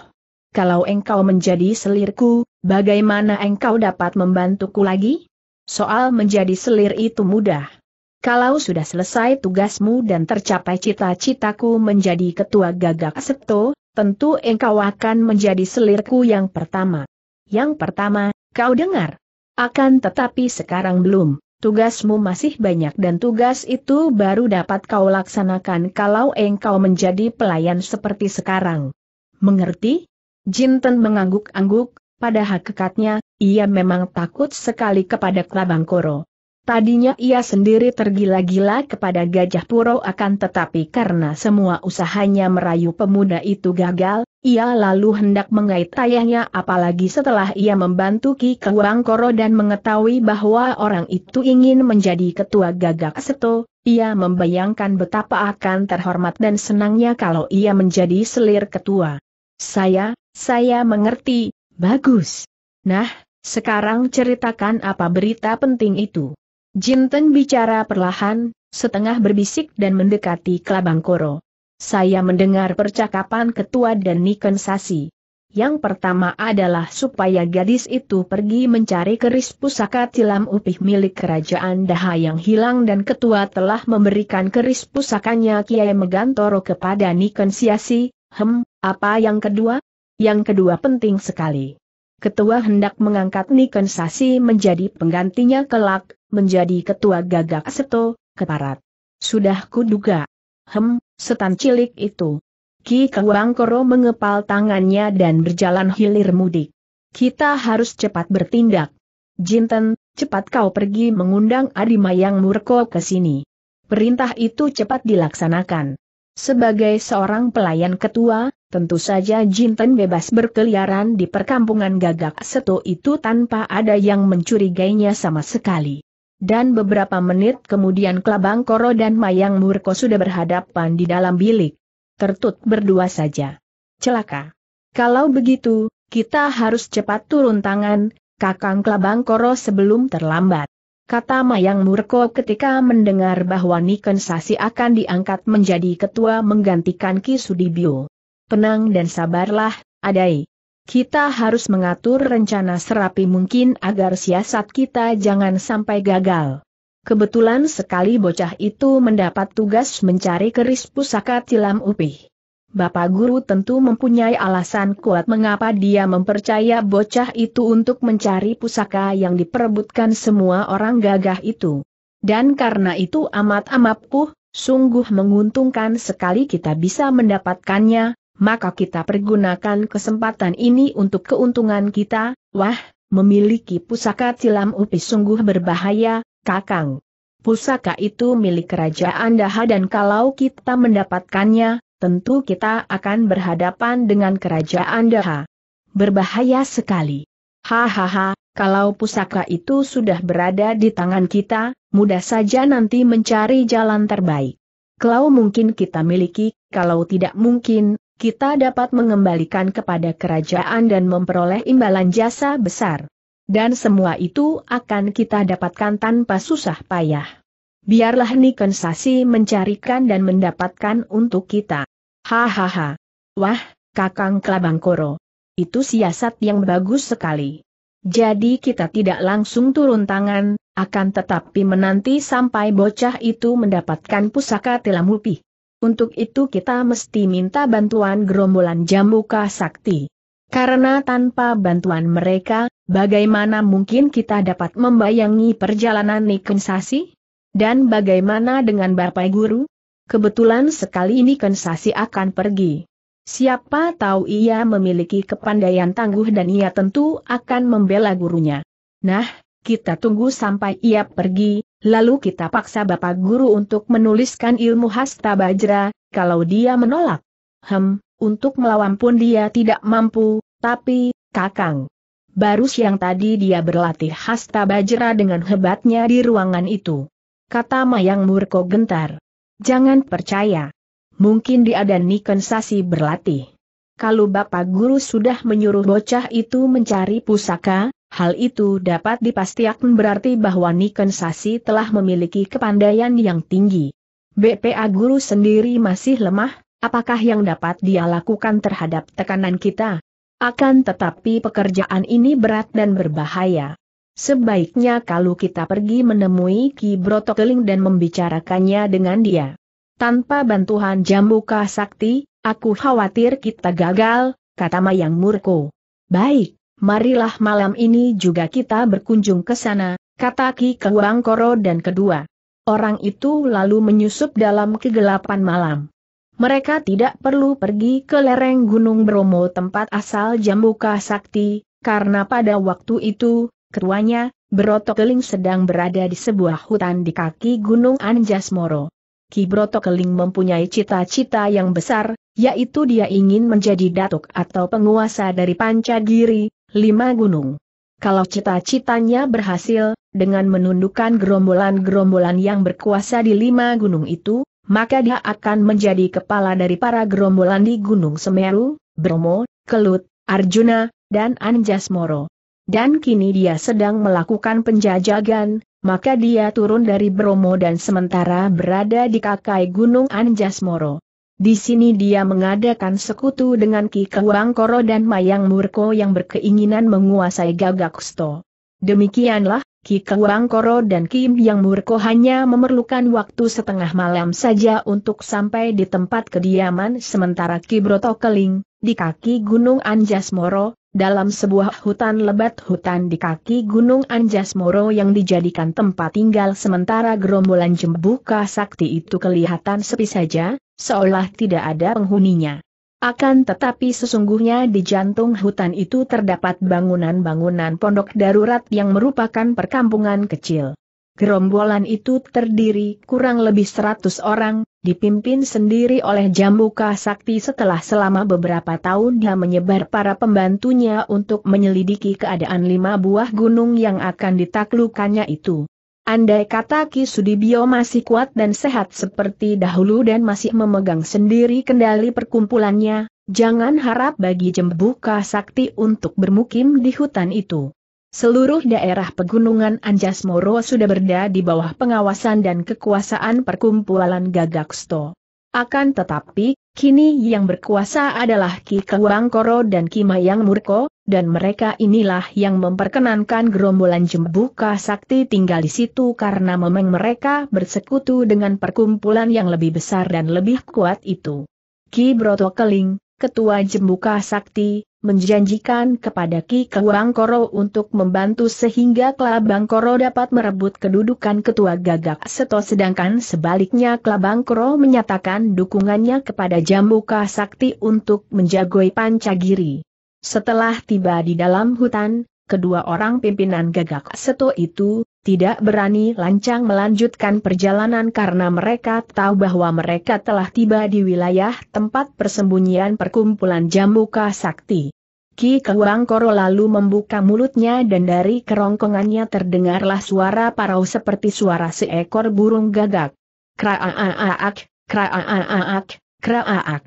Speaker 1: Kalau engkau menjadi selirku, bagaimana engkau dapat membantuku lagi? soal menjadi selir itu mudah. Kalau sudah selesai tugasmu dan tercapai cita-citaku menjadi ketua gagak septo, tentu engkau akan menjadi selirku yang pertama. Yang pertama, kau dengar. Akan tetapi sekarang belum, tugasmu masih banyak dan tugas itu baru dapat kau laksanakan kalau engkau menjadi pelayan seperti sekarang. Mengerti? Jinten mengangguk-angguk, padahal kekatnya. Ia memang takut sekali kepada Kelabang Koro. Tadinya ia sendiri tergila-gila kepada Gajah Puro akan tetapi karena semua usahanya merayu pemuda itu gagal, ia lalu hendak mengait ayahnya apalagi setelah ia membantu Ki Kewang Koro dan mengetahui bahwa orang itu ingin menjadi ketua gagak seto, ia membayangkan betapa akan terhormat dan senangnya kalau ia menjadi selir ketua. Saya, saya mengerti, bagus. Nah, sekarang ceritakan apa berita penting itu. Jinten bicara perlahan, setengah berbisik dan mendekati Kelabang Koro. Saya mendengar percakapan ketua dan Niken Sasi. Yang pertama adalah supaya gadis itu pergi mencari keris pusaka tilam upih milik kerajaan Daha yang hilang dan ketua telah memberikan keris pusakanya Kiai Megantoro kepada Niken Siasi, hem, apa yang kedua? Yang kedua penting sekali ketua hendak mengangkat Niken Sasi menjadi penggantinya kelak, menjadi ketua gagak seto, keparat. Sudah kuduga. Hem, setan cilik itu. Ki Kewangkoro mengepal tangannya dan berjalan hilir mudik. Kita harus cepat bertindak. Jinten, cepat kau pergi mengundang Adi yang murko ke sini. Perintah itu cepat dilaksanakan. Sebagai seorang pelayan ketua, tentu saja Jinten bebas berkeliaran di perkampungan gagak seto itu tanpa ada yang mencurigainya sama sekali. Dan beberapa menit kemudian Kelabang Koro dan Mayang Murko sudah berhadapan di dalam bilik. Tertut berdua saja. Celaka. Kalau begitu, kita harus cepat turun tangan, Kakang Kelabang Koro sebelum terlambat kata Mayang Murko ketika mendengar bahwa Niken Sasi akan diangkat menjadi ketua menggantikan Ki Sudibyo. Tenang dan sabarlah, Adai. Kita harus mengatur rencana serapi mungkin agar siasat kita jangan sampai gagal. Kebetulan sekali bocah itu mendapat tugas mencari keris pusaka tilam upih. Bapak Guru tentu mempunyai alasan kuat mengapa dia mempercaya bocah itu untuk mencari pusaka yang diperebutkan semua orang gagah itu. Dan karena itu amat-amat uh, sungguh menguntungkan sekali kita bisa mendapatkannya, maka kita pergunakan kesempatan ini untuk keuntungan kita, wah, memiliki pusaka silam upi sungguh berbahaya, kakang. Pusaka itu milik kerajaan Daha dan kalau kita mendapatkannya, tentu kita akan berhadapan dengan kerajaan Daha. Berbahaya sekali. Hahaha, kalau pusaka itu sudah berada di tangan kita, mudah saja nanti mencari jalan terbaik. Kalau mungkin kita miliki, kalau tidak mungkin, kita dapat mengembalikan kepada kerajaan dan memperoleh imbalan jasa besar. Dan semua itu akan kita dapatkan tanpa susah payah. Biarlah Nikon Sasi mencarikan dan mendapatkan untuk kita. Hahaha. Wah, Kakang Kelabang Koro. Itu siasat yang bagus sekali. Jadi kita tidak langsung turun tangan, akan tetapi menanti sampai bocah itu mendapatkan pusaka telamupi. Untuk itu kita mesti minta bantuan gerombolan Jambuka Sakti. Karena tanpa bantuan mereka, bagaimana mungkin kita dapat membayangi perjalanan Nikensasi? Dan bagaimana dengan Bapak Guru? Kebetulan sekali ini Kensasi akan pergi. Siapa tahu ia memiliki kepandaian tangguh dan ia tentu akan membela gurunya. Nah, kita tunggu sampai ia pergi, lalu kita paksa Bapak Guru untuk menuliskan ilmu hasta bajra, kalau dia menolak. Hem, untuk melawan pun dia tidak mampu, tapi, Kakang. Baru siang tadi dia berlatih hasta bajra dengan hebatnya di ruangan itu. Kata Mayang Murko gentar. Jangan percaya. Mungkin dia dan Niken Sasi berlatih. Kalau Bapak Guru sudah menyuruh bocah itu mencari pusaka, hal itu dapat dipastikan berarti bahwa Niken Sasi telah memiliki kepandaian yang tinggi. BPA Guru sendiri masih lemah, apakah yang dapat dia lakukan terhadap tekanan kita? Akan tetapi pekerjaan ini berat dan berbahaya. Sebaiknya kalau kita pergi menemui Ki Broto Keling dan membicarakannya dengan dia. Tanpa bantuan Jambuka Sakti, aku khawatir kita gagal, kata Mayang Murko. Baik, marilah malam ini juga kita berkunjung ke sana, kata Ki Kewang dan kedua. Orang itu lalu menyusup dalam kegelapan malam. Mereka tidak perlu pergi ke lereng Gunung Bromo tempat asal Jambuka Sakti, karena pada waktu itu, Keduanya, Broto Keling sedang berada di sebuah hutan di kaki Gunung Anjas Moro. Ki Broto Keling mempunyai cita-cita yang besar, yaitu dia ingin menjadi datuk atau penguasa dari Pancagiri, lima gunung. Kalau cita-citanya berhasil, dengan menundukkan gerombolan-gerombolan yang berkuasa di lima gunung itu, maka dia akan menjadi kepala dari para gerombolan di Gunung Semeru, Bromo, Kelut, Arjuna, dan Anjas Moro dan kini dia sedang melakukan penjajagan, maka dia turun dari Bromo dan sementara berada di kakai Gunung Anjas Moro. Di sini dia mengadakan sekutu dengan Ki Kewangkoro dan Mayang Murko yang berkeinginan menguasai Gagaksto. Demikianlah, Ki Kewangkoro dan Kim Yang Murko hanya memerlukan waktu setengah malam saja untuk sampai di tempat kediaman sementara Ki Broto Keling, di kaki Gunung Anjas Moro, dalam sebuah hutan lebat hutan di kaki Gunung Anjas Moro yang dijadikan tempat tinggal sementara gerombolan jembuka sakti itu kelihatan sepi saja, seolah tidak ada penghuninya. Akan tetapi sesungguhnya di jantung hutan itu terdapat bangunan-bangunan pondok darurat yang merupakan perkampungan kecil. Gerombolan itu terdiri kurang lebih seratus orang, dipimpin sendiri oleh Jambuka Sakti setelah selama beberapa tahun dia menyebar para pembantunya untuk menyelidiki keadaan lima buah gunung yang akan ditaklukannya itu. Andai kata Ki Sudibyo masih kuat dan sehat seperti dahulu dan masih memegang sendiri kendali perkumpulannya, jangan harap bagi Jambuka Sakti untuk bermukim di hutan itu. Seluruh daerah pegunungan Anjas Moro sudah berada di bawah pengawasan dan kekuasaan perkumpulan Gagaksto. Akan tetapi, kini yang berkuasa adalah Ki Kewangkoro dan Ki Mayang Murko, dan mereka inilah yang memperkenankan gerombolan Jembuka Sakti tinggal di situ karena memang mereka bersekutu dengan perkumpulan yang lebih besar dan lebih kuat itu. Ki Broto Keling, Ketua Jembuka Sakti, menjanjikan kepada Ki Kewangkoro untuk membantu sehingga Kelabang dapat merebut kedudukan ketua gagak seto sedangkan sebaliknya Kelabang menyatakan dukungannya kepada Jembuka Sakti untuk menjagoi Pancagiri. Setelah tiba di dalam hutan, kedua orang pimpinan gagak seto itu, tidak berani lancang melanjutkan perjalanan karena mereka tahu bahwa mereka telah tiba di wilayah tempat persembunyian perkumpulan Jamuka Sakti. Ki Kewang Koro lalu membuka mulutnya dan dari kerongkongannya terdengarlah suara parau seperti suara seekor burung gagak. Kraaak, kraaak, kraaak, kraaak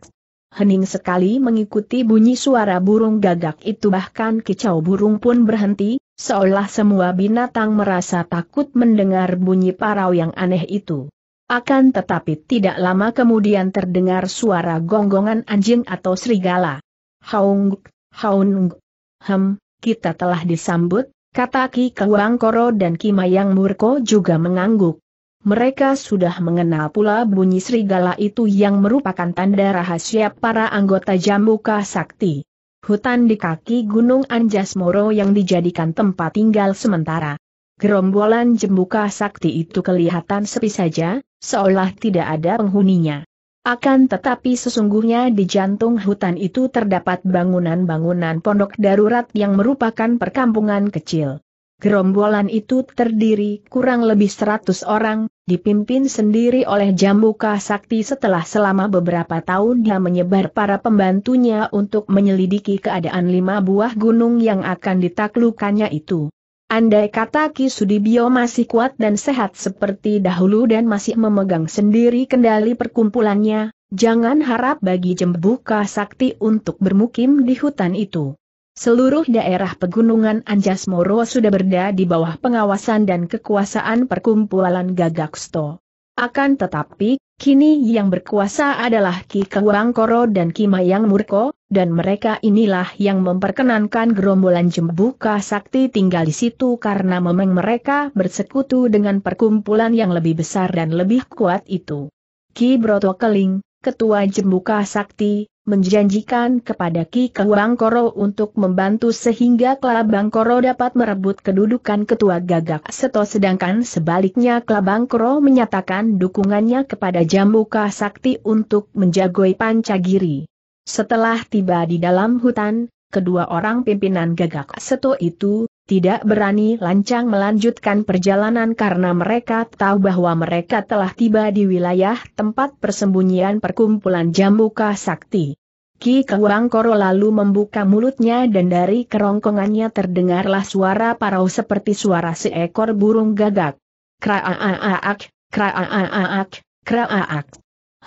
Speaker 1: hening sekali mengikuti bunyi suara burung gagak itu bahkan kicau burung pun berhenti, seolah semua binatang merasa takut mendengar bunyi parau yang aneh itu. Akan tetapi tidak lama kemudian terdengar suara gonggongan anjing atau serigala. Haung, haung, hem, kita telah disambut, kata Ki Kewangkoro dan Ki Mayang Murko juga mengangguk. Mereka sudah mengenal pula bunyi serigala itu yang merupakan tanda rahasia para anggota Jambuka Sakti. Hutan di kaki Gunung Anjas Moro yang dijadikan tempat tinggal sementara. Gerombolan Jembuka Sakti itu kelihatan sepi saja, seolah tidak ada penghuninya. Akan tetapi sesungguhnya di jantung hutan itu terdapat bangunan-bangunan pondok darurat yang merupakan perkampungan kecil. Gerombolan itu terdiri kurang lebih seratus orang, dipimpin sendiri oleh Jambuka Sakti setelah selama beberapa tahun dia menyebar para pembantunya untuk menyelidiki keadaan lima buah gunung yang akan ditaklukannya itu. Andai kata Ki Sudibyo masih kuat dan sehat seperti dahulu dan masih memegang sendiri kendali perkumpulannya, jangan harap bagi Jambuka Sakti untuk bermukim di hutan itu. Seluruh daerah pegunungan Anjas Moro sudah berada di bawah pengawasan dan kekuasaan perkumpulan Gagaksto. Akan tetapi, kini yang berkuasa adalah Ki Kewangkoro dan Ki Mayang Murko, dan mereka inilah yang memperkenankan gerombolan Jembuka Sakti tinggal di situ karena memang mereka bersekutu dengan perkumpulan yang lebih besar dan lebih kuat itu. Ki Broto Keling, Ketua Jembuka Sakti, menjanjikan kepada Ki Kehuang Koro untuk membantu sehingga Kelabang Koro dapat merebut kedudukan ketua gagak seto sedangkan sebaliknya Kelabang Koro menyatakan dukungannya kepada Jamuka Sakti untuk menjagoi Pancagiri. Setelah tiba di dalam hutan, kedua orang pimpinan gagak seto itu, tidak berani lancang melanjutkan perjalanan karena mereka tahu bahwa mereka telah tiba di wilayah tempat persembunyian perkumpulan Jambuka Sakti. Ki Kewang Koro lalu membuka mulutnya dan dari kerongkongannya terdengarlah suara parau seperti suara seekor burung gagak. Kraaak, kraaak, kraaaak.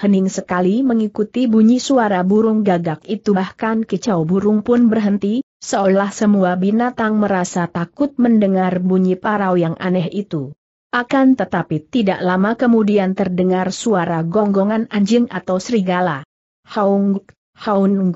Speaker 1: Hening sekali mengikuti bunyi suara burung gagak itu bahkan kicau burung pun berhenti, Seolah semua binatang merasa takut mendengar bunyi parau yang aneh itu. Akan tetapi tidak lama kemudian terdengar suara gonggongan anjing atau serigala. Haung, haung,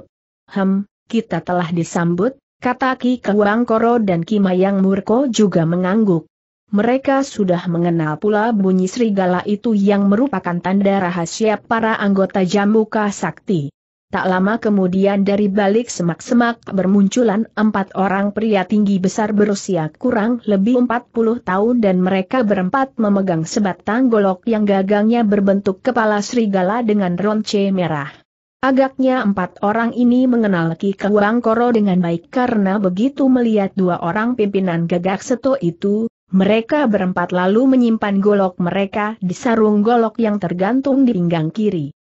Speaker 1: hem, kita telah disambut, kata Ki Kewang dan Ki Mayang Murko juga mengangguk. Mereka sudah mengenal pula bunyi serigala itu yang merupakan tanda rahasia para anggota Jamuka Sakti. Tak lama kemudian dari balik semak-semak bermunculan empat orang pria tinggi besar berusia kurang lebih 40 tahun dan mereka berempat memegang sebatang golok yang gagangnya berbentuk kepala serigala dengan ronce merah. Agaknya empat orang ini mengenal Ki Kewang Koro dengan baik karena begitu melihat dua orang pimpinan gagak seto itu, mereka berempat lalu menyimpan golok mereka di sarung golok yang tergantung di pinggang kiri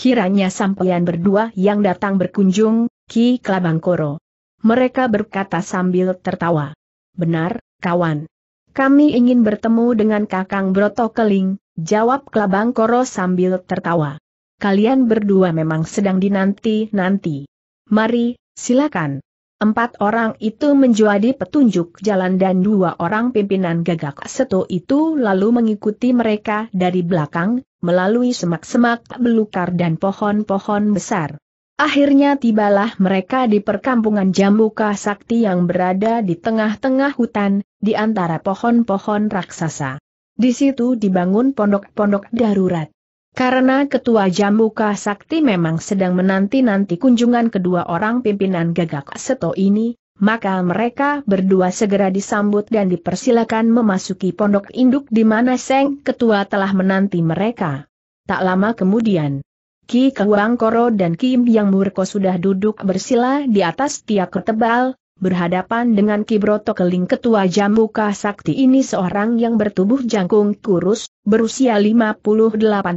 Speaker 1: kiranya sampeyan berdua yang datang berkunjung, Ki Klabangkoro. Mereka berkata sambil tertawa. Benar, kawan. Kami ingin bertemu dengan Kakang Broto Keling, jawab Klabangkoro sambil tertawa. Kalian berdua memang sedang dinanti-nanti. Mari, silakan. Empat orang itu menjadi petunjuk jalan dan dua orang pimpinan gagak seto itu lalu mengikuti mereka dari belakang, melalui semak-semak belukar dan pohon-pohon besar. Akhirnya tibalah mereka di perkampungan Jambuka Sakti yang berada di tengah-tengah hutan, di antara pohon-pohon raksasa. Di situ dibangun pondok-pondok darurat. Karena Ketua Jambuka Sakti memang sedang menanti-nanti kunjungan kedua orang pimpinan gagak seto ini, maka mereka berdua segera disambut dan dipersilakan memasuki pondok induk di mana Seng Ketua telah menanti mereka. Tak lama kemudian, Ki Kewang dan Kim Yang Murko sudah duduk bersila di atas tiak ketebal. Berhadapan dengan Kibroto Keling Ketua Jamu Sakti ini seorang yang bertubuh jangkung kurus, berusia 58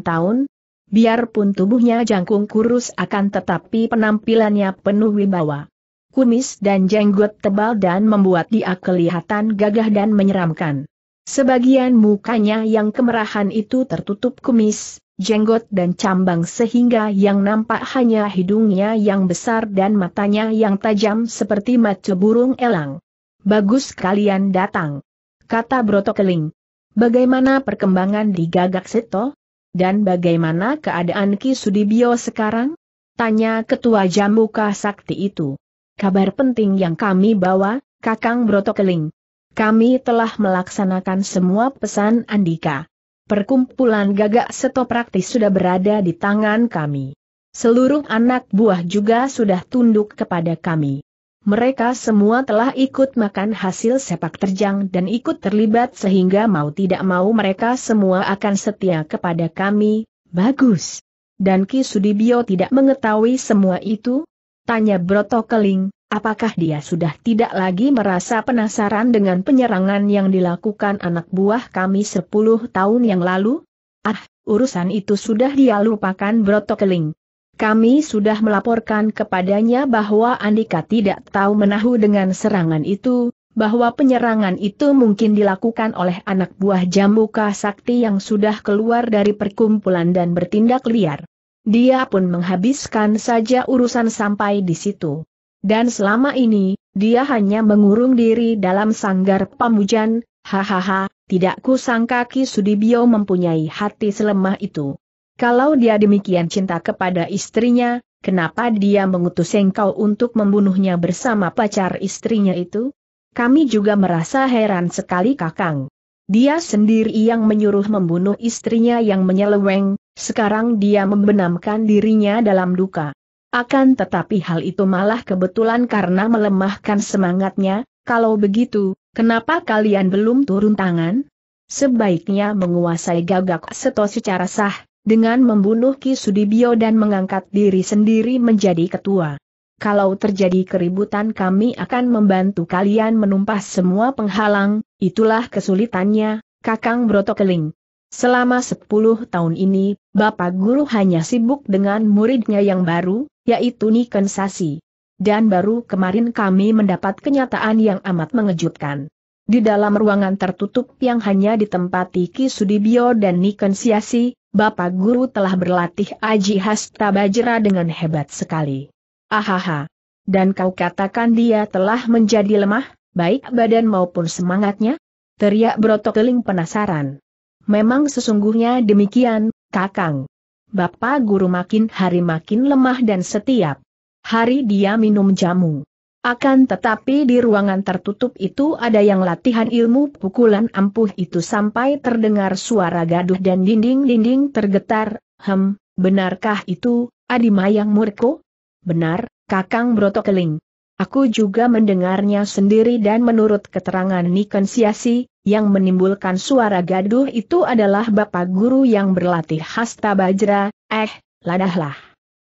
Speaker 1: tahun. Biarpun tubuhnya jangkung kurus akan tetapi penampilannya penuh wibawa. Kumis dan jenggot tebal dan membuat dia kelihatan gagah dan menyeramkan. Sebagian mukanya yang kemerahan itu tertutup kumis, jenggot dan cambang sehingga yang nampak hanya hidungnya yang besar dan matanya yang tajam seperti mata burung elang. Bagus kalian datang. Kata Broto Keling. Bagaimana perkembangan di Gagak Seto? Dan bagaimana keadaan Ki Sudibyo sekarang? Tanya Ketua Jamuka Sakti itu. Kabar penting yang kami bawa, Kakang Broto Keling. Kami telah melaksanakan semua pesan Andika. Perkumpulan gagak setopraktis sudah berada di tangan kami. Seluruh anak buah juga sudah tunduk kepada kami. Mereka semua telah ikut makan hasil sepak terjang dan ikut terlibat sehingga mau tidak mau mereka semua akan setia kepada kami, bagus. Dan Ki Sudibyo tidak mengetahui semua itu? Tanya Broto Keling, Apakah dia sudah tidak lagi merasa penasaran dengan penyerangan yang dilakukan anak buah kami 10 tahun yang lalu? Ah, urusan itu sudah dia lupakan Broto Keling. Kami sudah melaporkan kepadanya bahwa Andika tidak tahu menahu dengan serangan itu, bahwa penyerangan itu mungkin dilakukan oleh anak buah Jamuka Sakti yang sudah keluar dari perkumpulan dan bertindak liar. Dia pun menghabiskan saja urusan sampai di situ. Dan selama ini, dia hanya mengurung diri dalam sanggar pamujan, hahaha, tidak kusangka Ki Sudibyo mempunyai hati selemah itu. Kalau dia demikian cinta kepada istrinya, kenapa dia mengutus engkau untuk membunuhnya bersama pacar istrinya itu? Kami juga merasa heran sekali kakang. Dia sendiri yang menyuruh membunuh istrinya yang menyeleweng, sekarang dia membenamkan dirinya dalam duka. Akan tetapi hal itu malah kebetulan karena melemahkan semangatnya, kalau begitu, kenapa kalian belum turun tangan? Sebaiknya menguasai gagak seto secara sah, dengan membunuh Ki Sudibyo dan mengangkat diri sendiri menjadi ketua. Kalau terjadi keributan kami akan membantu kalian menumpas semua penghalang, itulah kesulitannya, Kakang Broto Keling. Selama 10 tahun ini, Bapak Guru hanya sibuk dengan muridnya yang baru, yaitu Niken Sasi. Dan baru kemarin kami mendapat kenyataan yang amat mengejutkan. Di dalam ruangan tertutup yang hanya ditempati Ki Sudibyo dan Niken Siasi, Bapak Guru telah berlatih Aji Hasta Bajra dengan hebat sekali. Ahaha. Dan kau katakan dia telah menjadi lemah, baik badan maupun semangatnya? Teriak Broto Teling penasaran. Memang sesungguhnya demikian, Kakang. Bapak guru makin hari makin lemah dan setiap hari dia minum jamu. Akan tetapi di ruangan tertutup itu ada yang latihan ilmu pukulan ampuh itu sampai terdengar suara gaduh dan dinding-dinding tergetar, hem, benarkah itu, Adi Mayang Murko? Benar, Kakang Broto Keling. Aku juga mendengarnya sendiri dan menurut keterangan Nikon Siasi, yang menimbulkan suara gaduh itu adalah Bapak Guru yang berlatih hasta bajra, eh, ladahlah.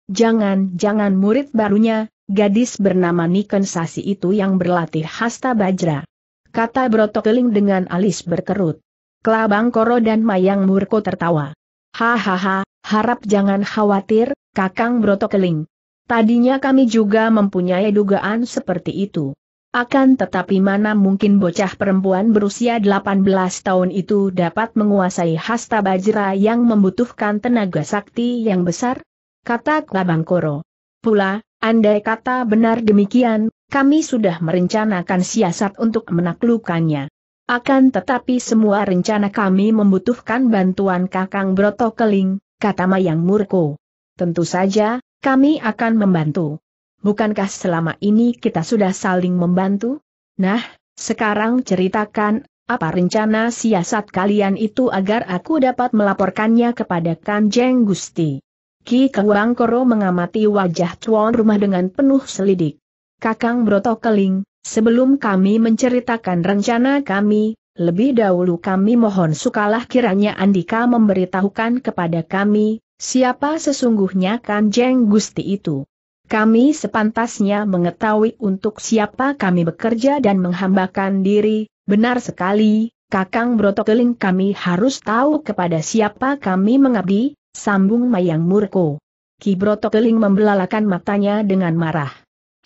Speaker 1: Jangan-jangan murid barunya, gadis bernama Niken Sasi itu yang berlatih hasta bajra. Kata Broto Keling dengan alis berkerut. Kelabang Koro dan Mayang Murko tertawa. Hahaha, harap jangan khawatir, Kakang Broto Keling. Tadinya kami juga mempunyai dugaan seperti itu. Akan tetapi mana mungkin bocah perempuan berusia 18 tahun itu dapat menguasai hasta bajra yang membutuhkan tenaga sakti yang besar? Kata Kabangkoro. Pula, andai kata benar demikian, kami sudah merencanakan siasat untuk menaklukkannya. Akan tetapi semua rencana kami membutuhkan bantuan Kakang Broto Keling, kata Mayang Murko. Tentu saja, kami akan membantu bukankah selama ini kita sudah saling membantu? Nah, sekarang ceritakan, apa rencana siasat kalian itu agar aku dapat melaporkannya kepada Kanjeng Gusti? Ki Kewang Koro mengamati wajah tuan rumah dengan penuh selidik. Kakang Broto Keling, sebelum kami menceritakan rencana kami, lebih dahulu kami mohon sukalah kiranya Andika memberitahukan kepada kami, siapa sesungguhnya Kanjeng Gusti itu. Kami sepantasnya mengetahui untuk siapa kami bekerja dan menghambakan diri, benar sekali, Kakang Brotokeling kami harus tahu kepada siapa kami mengabdi, sambung Mayang Murko. Ki Brotokeling membelalakan matanya dengan marah.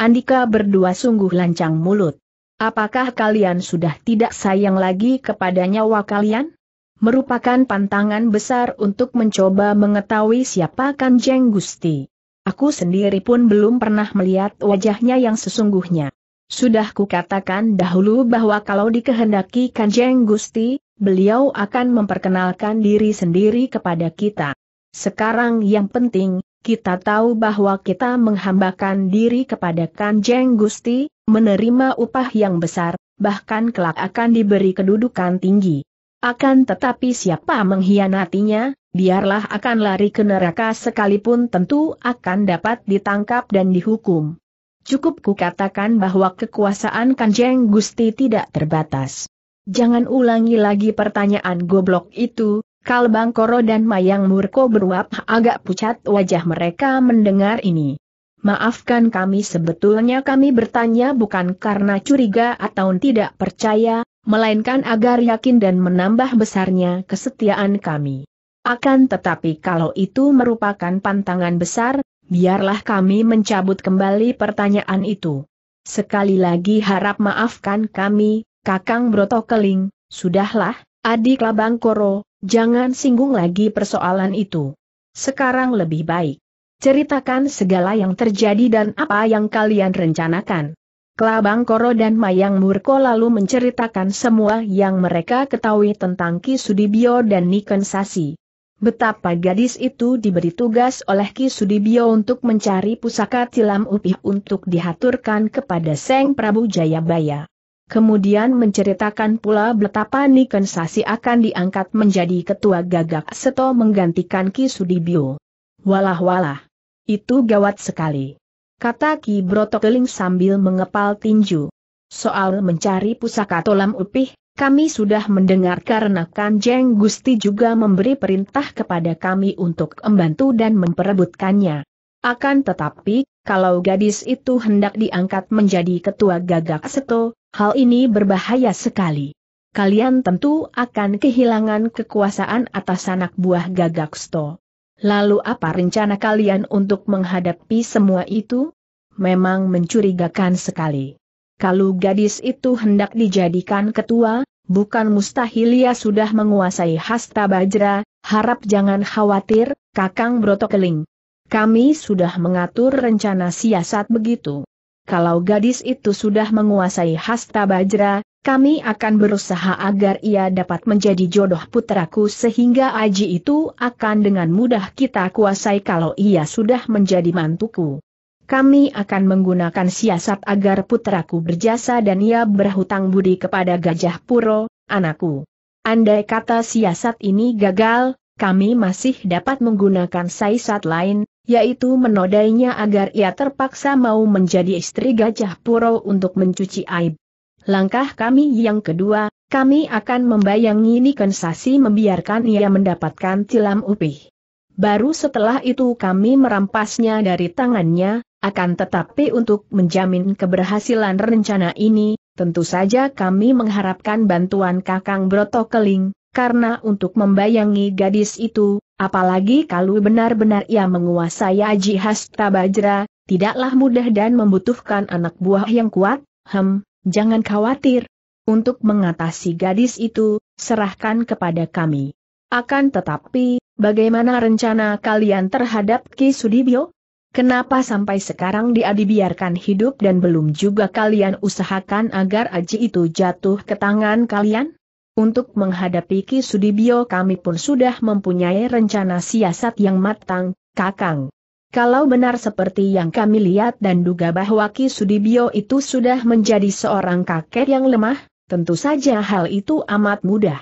Speaker 1: Andika berdua sungguh lancang mulut. Apakah kalian sudah tidak sayang lagi kepada nyawa kalian? Merupakan pantangan besar untuk mencoba mengetahui siapa Kanjeng Gusti. Aku sendiri pun belum pernah melihat wajahnya yang sesungguhnya. Sudah kukatakan dahulu bahwa kalau dikehendaki Kanjeng Gusti, beliau akan memperkenalkan diri sendiri kepada kita. Sekarang yang penting, kita tahu bahwa kita menghambakan diri kepada Kanjeng Gusti, menerima upah yang besar, bahkan kelak akan diberi kedudukan tinggi. Akan tetapi siapa mengkhianatinya, biarlah akan lari ke neraka sekalipun tentu akan dapat ditangkap dan dihukum. Cukup kukatakan bahwa kekuasaan Kanjeng Gusti tidak terbatas. Jangan ulangi lagi pertanyaan goblok itu, Kalbang Koro dan Mayang Murko beruap agak pucat wajah mereka mendengar ini. Maafkan kami sebetulnya kami bertanya bukan karena curiga atau tidak percaya, melainkan agar yakin dan menambah besarnya kesetiaan kami. Akan tetapi kalau itu merupakan pantangan besar, biarlah kami mencabut kembali pertanyaan itu. Sekali lagi harap maafkan kami, Kakang Broto Keling, sudahlah, adik Labang Koro, jangan singgung lagi persoalan itu. Sekarang lebih baik. Ceritakan segala yang terjadi dan apa yang kalian rencanakan. Kelabang Koro dan Mayang Murko lalu menceritakan semua yang mereka ketahui tentang Ki Sudibyo dan Niken Sasi. Betapa gadis itu diberi tugas oleh Ki Sudibyo untuk mencari pusaka tilam upih untuk dihaturkan kepada Seng Prabu Jayabaya. Kemudian menceritakan pula betapa Niken Sasi akan diangkat menjadi ketua gagak seto menggantikan Ki Sudibyo. Walah-walah. Itu gawat sekali kata Ki Broto Keling sambil mengepal tinju. Soal mencari pusaka tolam upih, kami sudah mendengar karena Kanjeng Gusti juga memberi perintah kepada kami untuk membantu dan memperebutkannya. Akan tetapi, kalau gadis itu hendak diangkat menjadi ketua gagak seto, hal ini berbahaya sekali. Kalian tentu akan kehilangan kekuasaan atas anak buah gagak seto. Lalu apa rencana kalian untuk menghadapi semua itu? Memang mencurigakan sekali. Kalau gadis itu hendak dijadikan ketua, bukan mustahil ia sudah menguasai hasta bajra, harap jangan khawatir, kakang broto keling. Kami sudah mengatur rencana siasat begitu. Kalau gadis itu sudah menguasai hasta bajra, kami akan berusaha agar ia dapat menjadi jodoh putraku sehingga Aji itu akan dengan mudah kita kuasai kalau ia sudah menjadi mantuku. Kami akan menggunakan siasat agar putraku berjasa dan ia berhutang budi kepada Gajah Puro, anakku. Andai kata siasat ini gagal, kami masih dapat menggunakan siasat lain, yaitu menodainya agar ia terpaksa mau menjadi istri Gajah Puro untuk mencuci aib. Langkah kami yang kedua, kami akan membayangi Nikensasi membiarkan ia mendapatkan tilam upih. Baru setelah itu kami merampasnya dari tangannya, akan tetapi untuk menjamin keberhasilan rencana ini, tentu saja kami mengharapkan bantuan Kakang Broto Keling, karena untuk membayangi gadis itu, apalagi kalau benar-benar ia menguasai Aji Hastabajra, tidaklah mudah dan membutuhkan anak buah yang kuat, hem, Jangan khawatir. Untuk mengatasi gadis itu, serahkan kepada kami. Akan tetapi, bagaimana rencana kalian terhadap Ki Sudibyo? Kenapa sampai sekarang dia dibiarkan hidup dan belum juga kalian usahakan agar Aji itu jatuh ke tangan kalian? Untuk menghadapi Ki Sudibyo kami pun sudah mempunyai rencana siasat yang matang, Kakang. Kalau benar seperti yang kami lihat dan duga bahwa Ki Sudibyo itu sudah menjadi seorang kakek yang lemah, tentu saja hal itu amat mudah.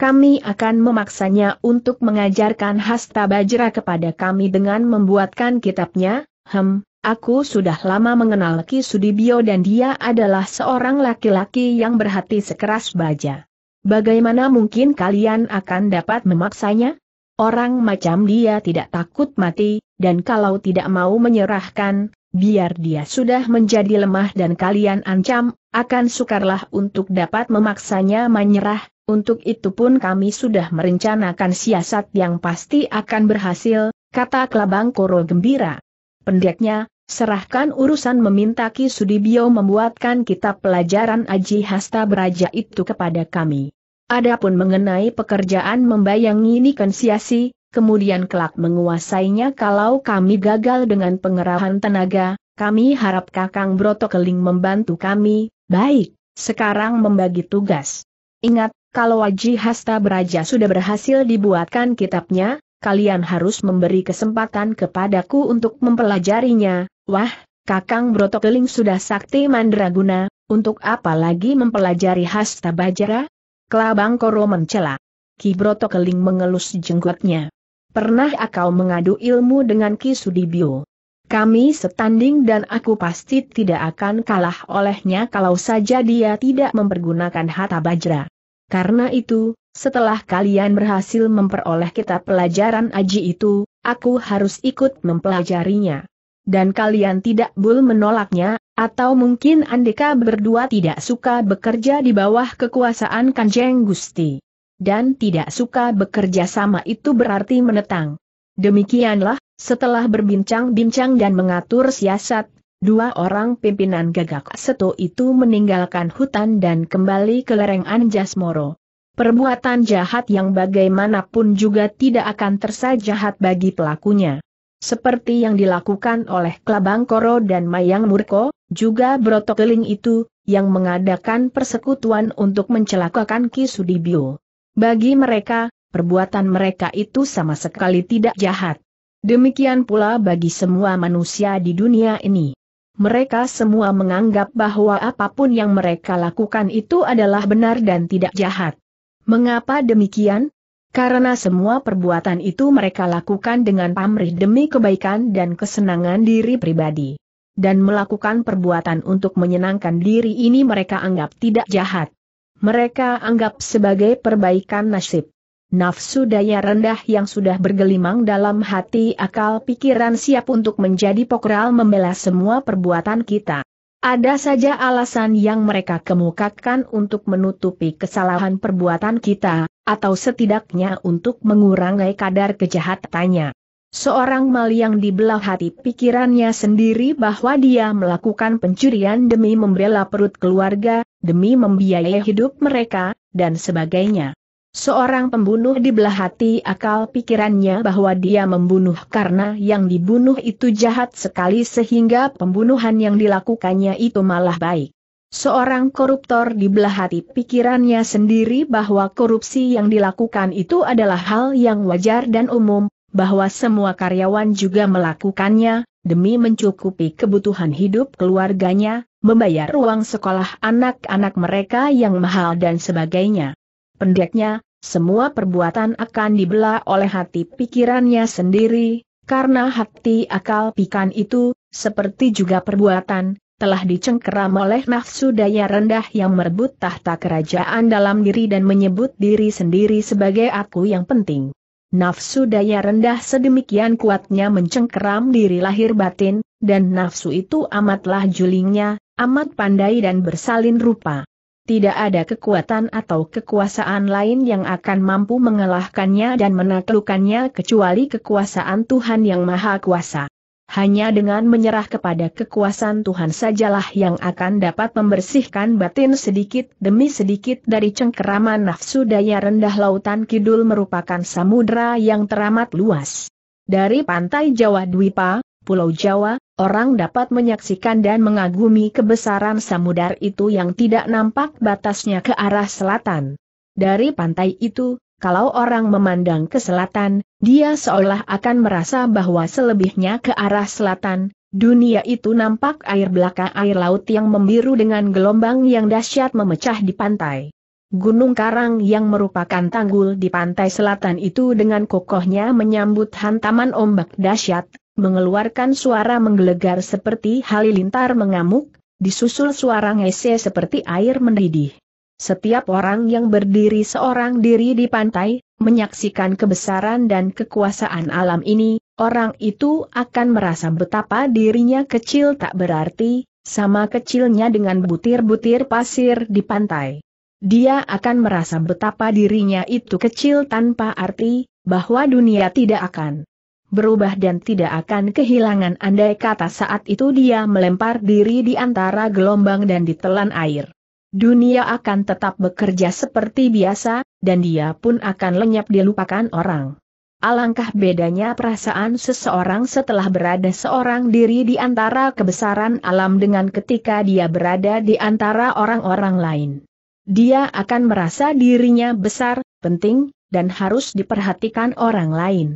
Speaker 1: Kami akan memaksanya untuk mengajarkan hasta bajra kepada kami dengan membuatkan kitabnya, hem, aku sudah lama mengenal Ki Sudibyo dan dia adalah seorang laki-laki yang berhati sekeras baja. Bagaimana mungkin kalian akan dapat memaksanya? Orang macam dia tidak takut mati, dan kalau tidak mau menyerahkan, biar dia sudah menjadi lemah dan kalian ancam, akan sukarlah untuk dapat memaksanya menyerah, untuk itu pun kami sudah merencanakan siasat yang pasti akan berhasil, kata Kelabang Koro gembira. Pendeknya, serahkan urusan meminta Ki Sudibyo membuatkan kitab pelajaran Aji Hasta Beraja itu kepada kami. Adapun mengenai pekerjaan membayangi ini konsiasi, kemudian kelak menguasainya kalau kami gagal dengan pengerahan tenaga, kami harap Kakang Broto Keling membantu kami, baik, sekarang membagi tugas. Ingat, kalau Waji Hasta Beraja sudah berhasil dibuatkan kitabnya, kalian harus memberi kesempatan kepadaku untuk mempelajarinya, wah, Kakang Broto Keling sudah sakti mandraguna, untuk apa lagi mempelajari hasta bajara? Kelabang Koro mencela. Ki Broto Keling mengelus jenggotnya pernah akal mengadu ilmu dengan Ki Sudibyo. Kami setanding dan aku pasti tidak akan kalah olehnya kalau saja dia tidak mempergunakan hata bajra. Karena itu, setelah kalian berhasil memperoleh kitab pelajaran aji itu, aku harus ikut mempelajarinya. Dan kalian tidak boleh menolaknya, atau mungkin Andika berdua tidak suka bekerja di bawah kekuasaan Kanjeng Gusti dan tidak suka bekerja sama itu berarti menetang. Demikianlah, setelah berbincang-bincang dan mengatur siasat, dua orang pimpinan gagak seto itu meninggalkan hutan dan kembali ke lereng Anjas Moro. Perbuatan jahat yang bagaimanapun juga tidak akan tersa bagi pelakunya. Seperti yang dilakukan oleh Klabang Koro dan Mayang Murko, juga Broto Keling itu, yang mengadakan persekutuan untuk mencelakakan Ki Sudibyo. Bagi mereka, perbuatan mereka itu sama sekali tidak jahat. Demikian pula bagi semua manusia di dunia ini. Mereka semua menganggap bahwa apapun yang mereka lakukan itu adalah benar dan tidak jahat. Mengapa demikian? Karena semua perbuatan itu mereka lakukan dengan pamrih demi kebaikan dan kesenangan diri pribadi. Dan melakukan perbuatan untuk menyenangkan diri ini mereka anggap tidak jahat mereka anggap sebagai perbaikan nasib. Nafsu daya rendah yang sudah bergelimang dalam hati akal pikiran siap untuk menjadi pokral membela semua perbuatan kita. Ada saja alasan yang mereka kemukakan untuk menutupi kesalahan perbuatan kita, atau setidaknya untuk mengurangi kadar kejahatannya. Seorang mal yang dibelah hati pikirannya sendiri bahwa dia melakukan pencurian demi membela perut keluarga, demi membiayai hidup mereka, dan sebagainya. Seorang pembunuh dibelah hati akal pikirannya bahwa dia membunuh karena yang dibunuh itu jahat sekali sehingga pembunuhan yang dilakukannya itu malah baik. Seorang koruptor dibelah hati pikirannya sendiri bahwa korupsi yang dilakukan itu adalah hal yang wajar dan umum, bahwa semua karyawan juga melakukannya, demi mencukupi kebutuhan hidup keluarganya, membayar ruang sekolah anak-anak mereka yang mahal dan sebagainya. Pendeknya, semua perbuatan akan dibelah oleh hati pikirannya sendiri, karena hati akal pikan itu, seperti juga perbuatan, telah dicengkeram oleh nafsu daya rendah yang merebut tahta kerajaan dalam diri dan menyebut diri sendiri sebagai aku yang penting. Nafsu daya rendah sedemikian kuatnya mencengkeram diri lahir batin, dan nafsu itu amatlah julingnya, amat pandai dan bersalin rupa. Tidak ada kekuatan atau kekuasaan lain yang akan mampu mengalahkannya dan menaklukkannya kecuali kekuasaan Tuhan Yang Maha Kuasa. Hanya dengan menyerah kepada kekuasaan Tuhan sajalah yang akan dapat membersihkan batin sedikit demi sedikit dari cengkeraman nafsu daya rendah lautan kidul merupakan samudra yang teramat luas. Dari pantai Jawa Dwipa, Pulau Jawa, orang dapat menyaksikan dan mengagumi kebesaran samudar itu yang tidak nampak batasnya ke arah selatan. Dari pantai itu, kalau orang memandang ke selatan, dia seolah akan merasa bahwa selebihnya ke arah selatan, dunia itu nampak air belakang air laut yang membiru dengan gelombang yang dahsyat memecah di pantai. Gunung Karang yang merupakan tanggul di pantai selatan itu dengan kokohnya menyambut hantaman ombak dahsyat, mengeluarkan suara menggelegar seperti halilintar mengamuk, disusul suara ngese seperti air mendidih. Setiap orang yang berdiri seorang diri di pantai, menyaksikan kebesaran dan kekuasaan alam ini, orang itu akan merasa betapa dirinya kecil tak berarti, sama kecilnya dengan butir-butir pasir di pantai. Dia akan merasa betapa dirinya itu kecil tanpa arti, bahwa dunia tidak akan berubah dan tidak akan kehilangan andai kata saat itu dia melempar diri di antara gelombang dan ditelan air dunia akan tetap bekerja seperti biasa, dan dia pun akan lenyap dilupakan orang. Alangkah bedanya perasaan seseorang setelah berada seorang diri di antara kebesaran alam dengan ketika dia berada di antara orang-orang lain. Dia akan merasa dirinya besar, penting, dan harus diperhatikan orang lain.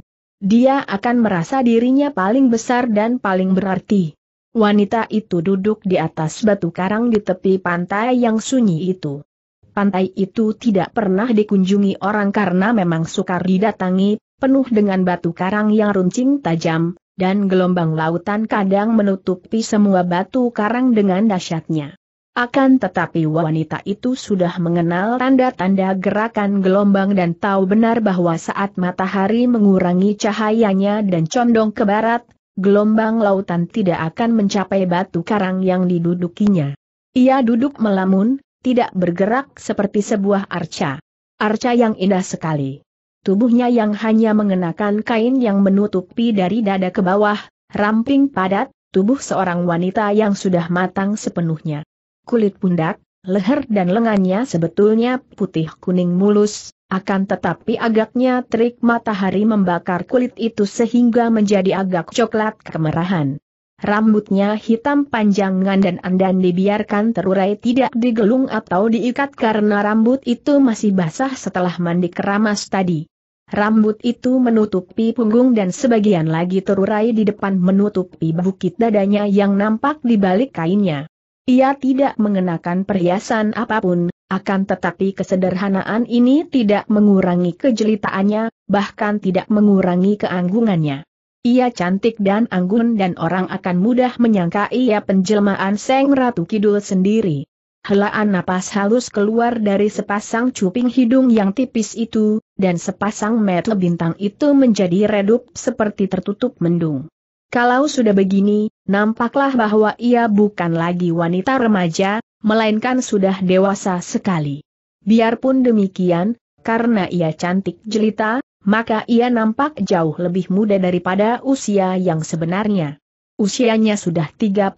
Speaker 1: Dia akan merasa dirinya paling besar dan paling berarti. Wanita itu duduk di atas batu karang di tepi pantai yang sunyi itu. Pantai itu tidak pernah dikunjungi orang karena memang sukar didatangi, penuh dengan batu karang yang runcing tajam, dan gelombang lautan kadang menutupi semua batu karang dengan dahsyatnya. Akan tetapi wanita itu sudah mengenal tanda-tanda gerakan gelombang dan tahu benar bahwa saat matahari mengurangi cahayanya dan condong ke barat, gelombang lautan tidak akan mencapai batu karang yang didudukinya. Ia duduk melamun, tidak bergerak seperti sebuah arca. Arca yang indah sekali. Tubuhnya yang hanya mengenakan kain yang menutupi dari dada ke bawah, ramping padat, tubuh seorang wanita yang sudah matang sepenuhnya. Kulit pundak, leher dan lengannya sebetulnya putih kuning mulus, akan tetapi agaknya terik matahari membakar kulit itu sehingga menjadi agak coklat kemerahan. Rambutnya hitam panjangan dan andan dibiarkan terurai tidak digelung atau diikat karena rambut itu masih basah setelah mandi keramas tadi. Rambut itu menutupi punggung dan sebagian lagi terurai di depan menutupi bukit dadanya yang nampak di balik kainnya. Ia tidak mengenakan perhiasan apapun, akan tetapi kesederhanaan ini tidak mengurangi kejelitaannya, bahkan tidak mengurangi keanggungannya. Ia cantik dan anggun dan orang akan mudah menyangka ia penjelmaan Seng Ratu Kidul sendiri. Helaan napas halus keluar dari sepasang cuping hidung yang tipis itu, dan sepasang mata bintang itu menjadi redup seperti tertutup mendung. Kalau sudah begini, nampaklah bahwa ia bukan lagi wanita remaja, melainkan sudah dewasa sekali. Biarpun demikian, karena ia cantik jelita, maka ia nampak jauh lebih muda daripada usia yang sebenarnya. Usianya sudah 36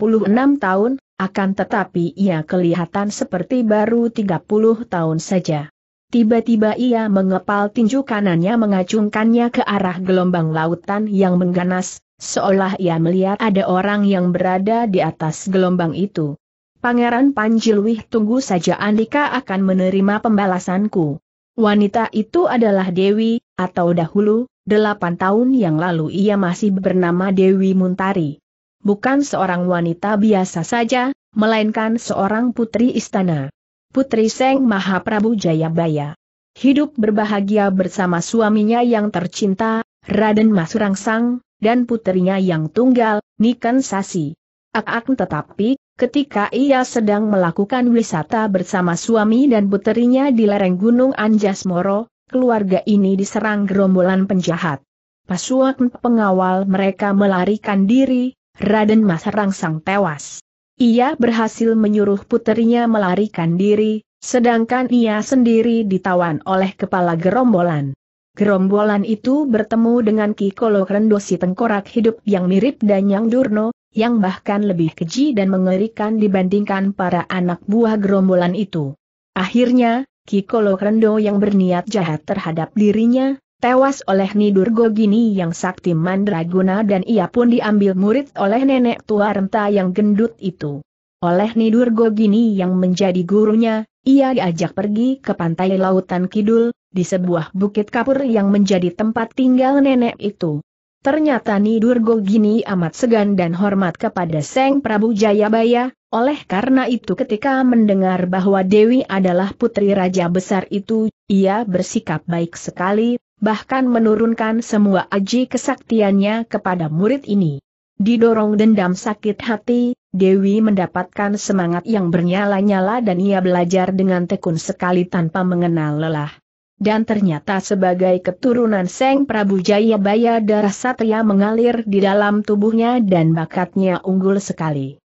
Speaker 1: tahun, akan tetapi ia kelihatan seperti baru 30 tahun saja. Tiba-tiba ia mengepal tinju kanannya mengacungkannya ke arah gelombang lautan yang mengganas, seolah ia melihat ada orang yang berada di atas gelombang itu. Pangeran Panjilwih tunggu saja Andika akan menerima pembalasanku. Wanita itu adalah Dewi, atau dahulu, delapan tahun yang lalu ia masih bernama Dewi Muntari. Bukan seorang wanita biasa saja, melainkan seorang putri istana. Putri Seng Mahaprabu Jayabaya. Hidup berbahagia bersama suaminya yang tercinta, Raden Masurangsang, dan putrinya yang tunggal, Nikan Sasi. ak tetapi, Ketika ia sedang melakukan wisata bersama suami dan puterinya di lereng Gunung Anjas Moro, keluarga ini diserang gerombolan penjahat. Pasuak pengawal mereka melarikan diri, Raden Mas Rangsang tewas. Ia berhasil menyuruh puterinya melarikan diri, sedangkan ia sendiri ditawan oleh kepala gerombolan. Gerombolan itu bertemu dengan Kikolo Rendosi tengkorak hidup yang mirip Danyang Durno, yang bahkan lebih keji dan mengerikan dibandingkan para anak buah gerombolan itu. Akhirnya, Kikolo Rendo yang berniat jahat terhadap dirinya, tewas oleh Nidur Gogini yang sakti mandraguna dan ia pun diambil murid oleh nenek tua renta yang gendut itu. Oleh Nidur Gogini yang menjadi gurunya, ia diajak pergi ke pantai Lautan Kidul, di sebuah bukit kapur yang menjadi tempat tinggal nenek itu. Ternyata Nidurgo gini amat segan dan hormat kepada Seng Prabu Jayabaya, oleh karena itu ketika mendengar bahwa Dewi adalah putri raja besar itu, ia bersikap baik sekali, bahkan menurunkan semua aji kesaktiannya kepada murid ini. Didorong dendam sakit hati, Dewi mendapatkan semangat yang bernyala-nyala dan ia belajar dengan tekun sekali tanpa mengenal lelah dan ternyata sebagai keturunan Seng Prabu Jayabaya darah satria mengalir di dalam tubuhnya dan bakatnya unggul sekali.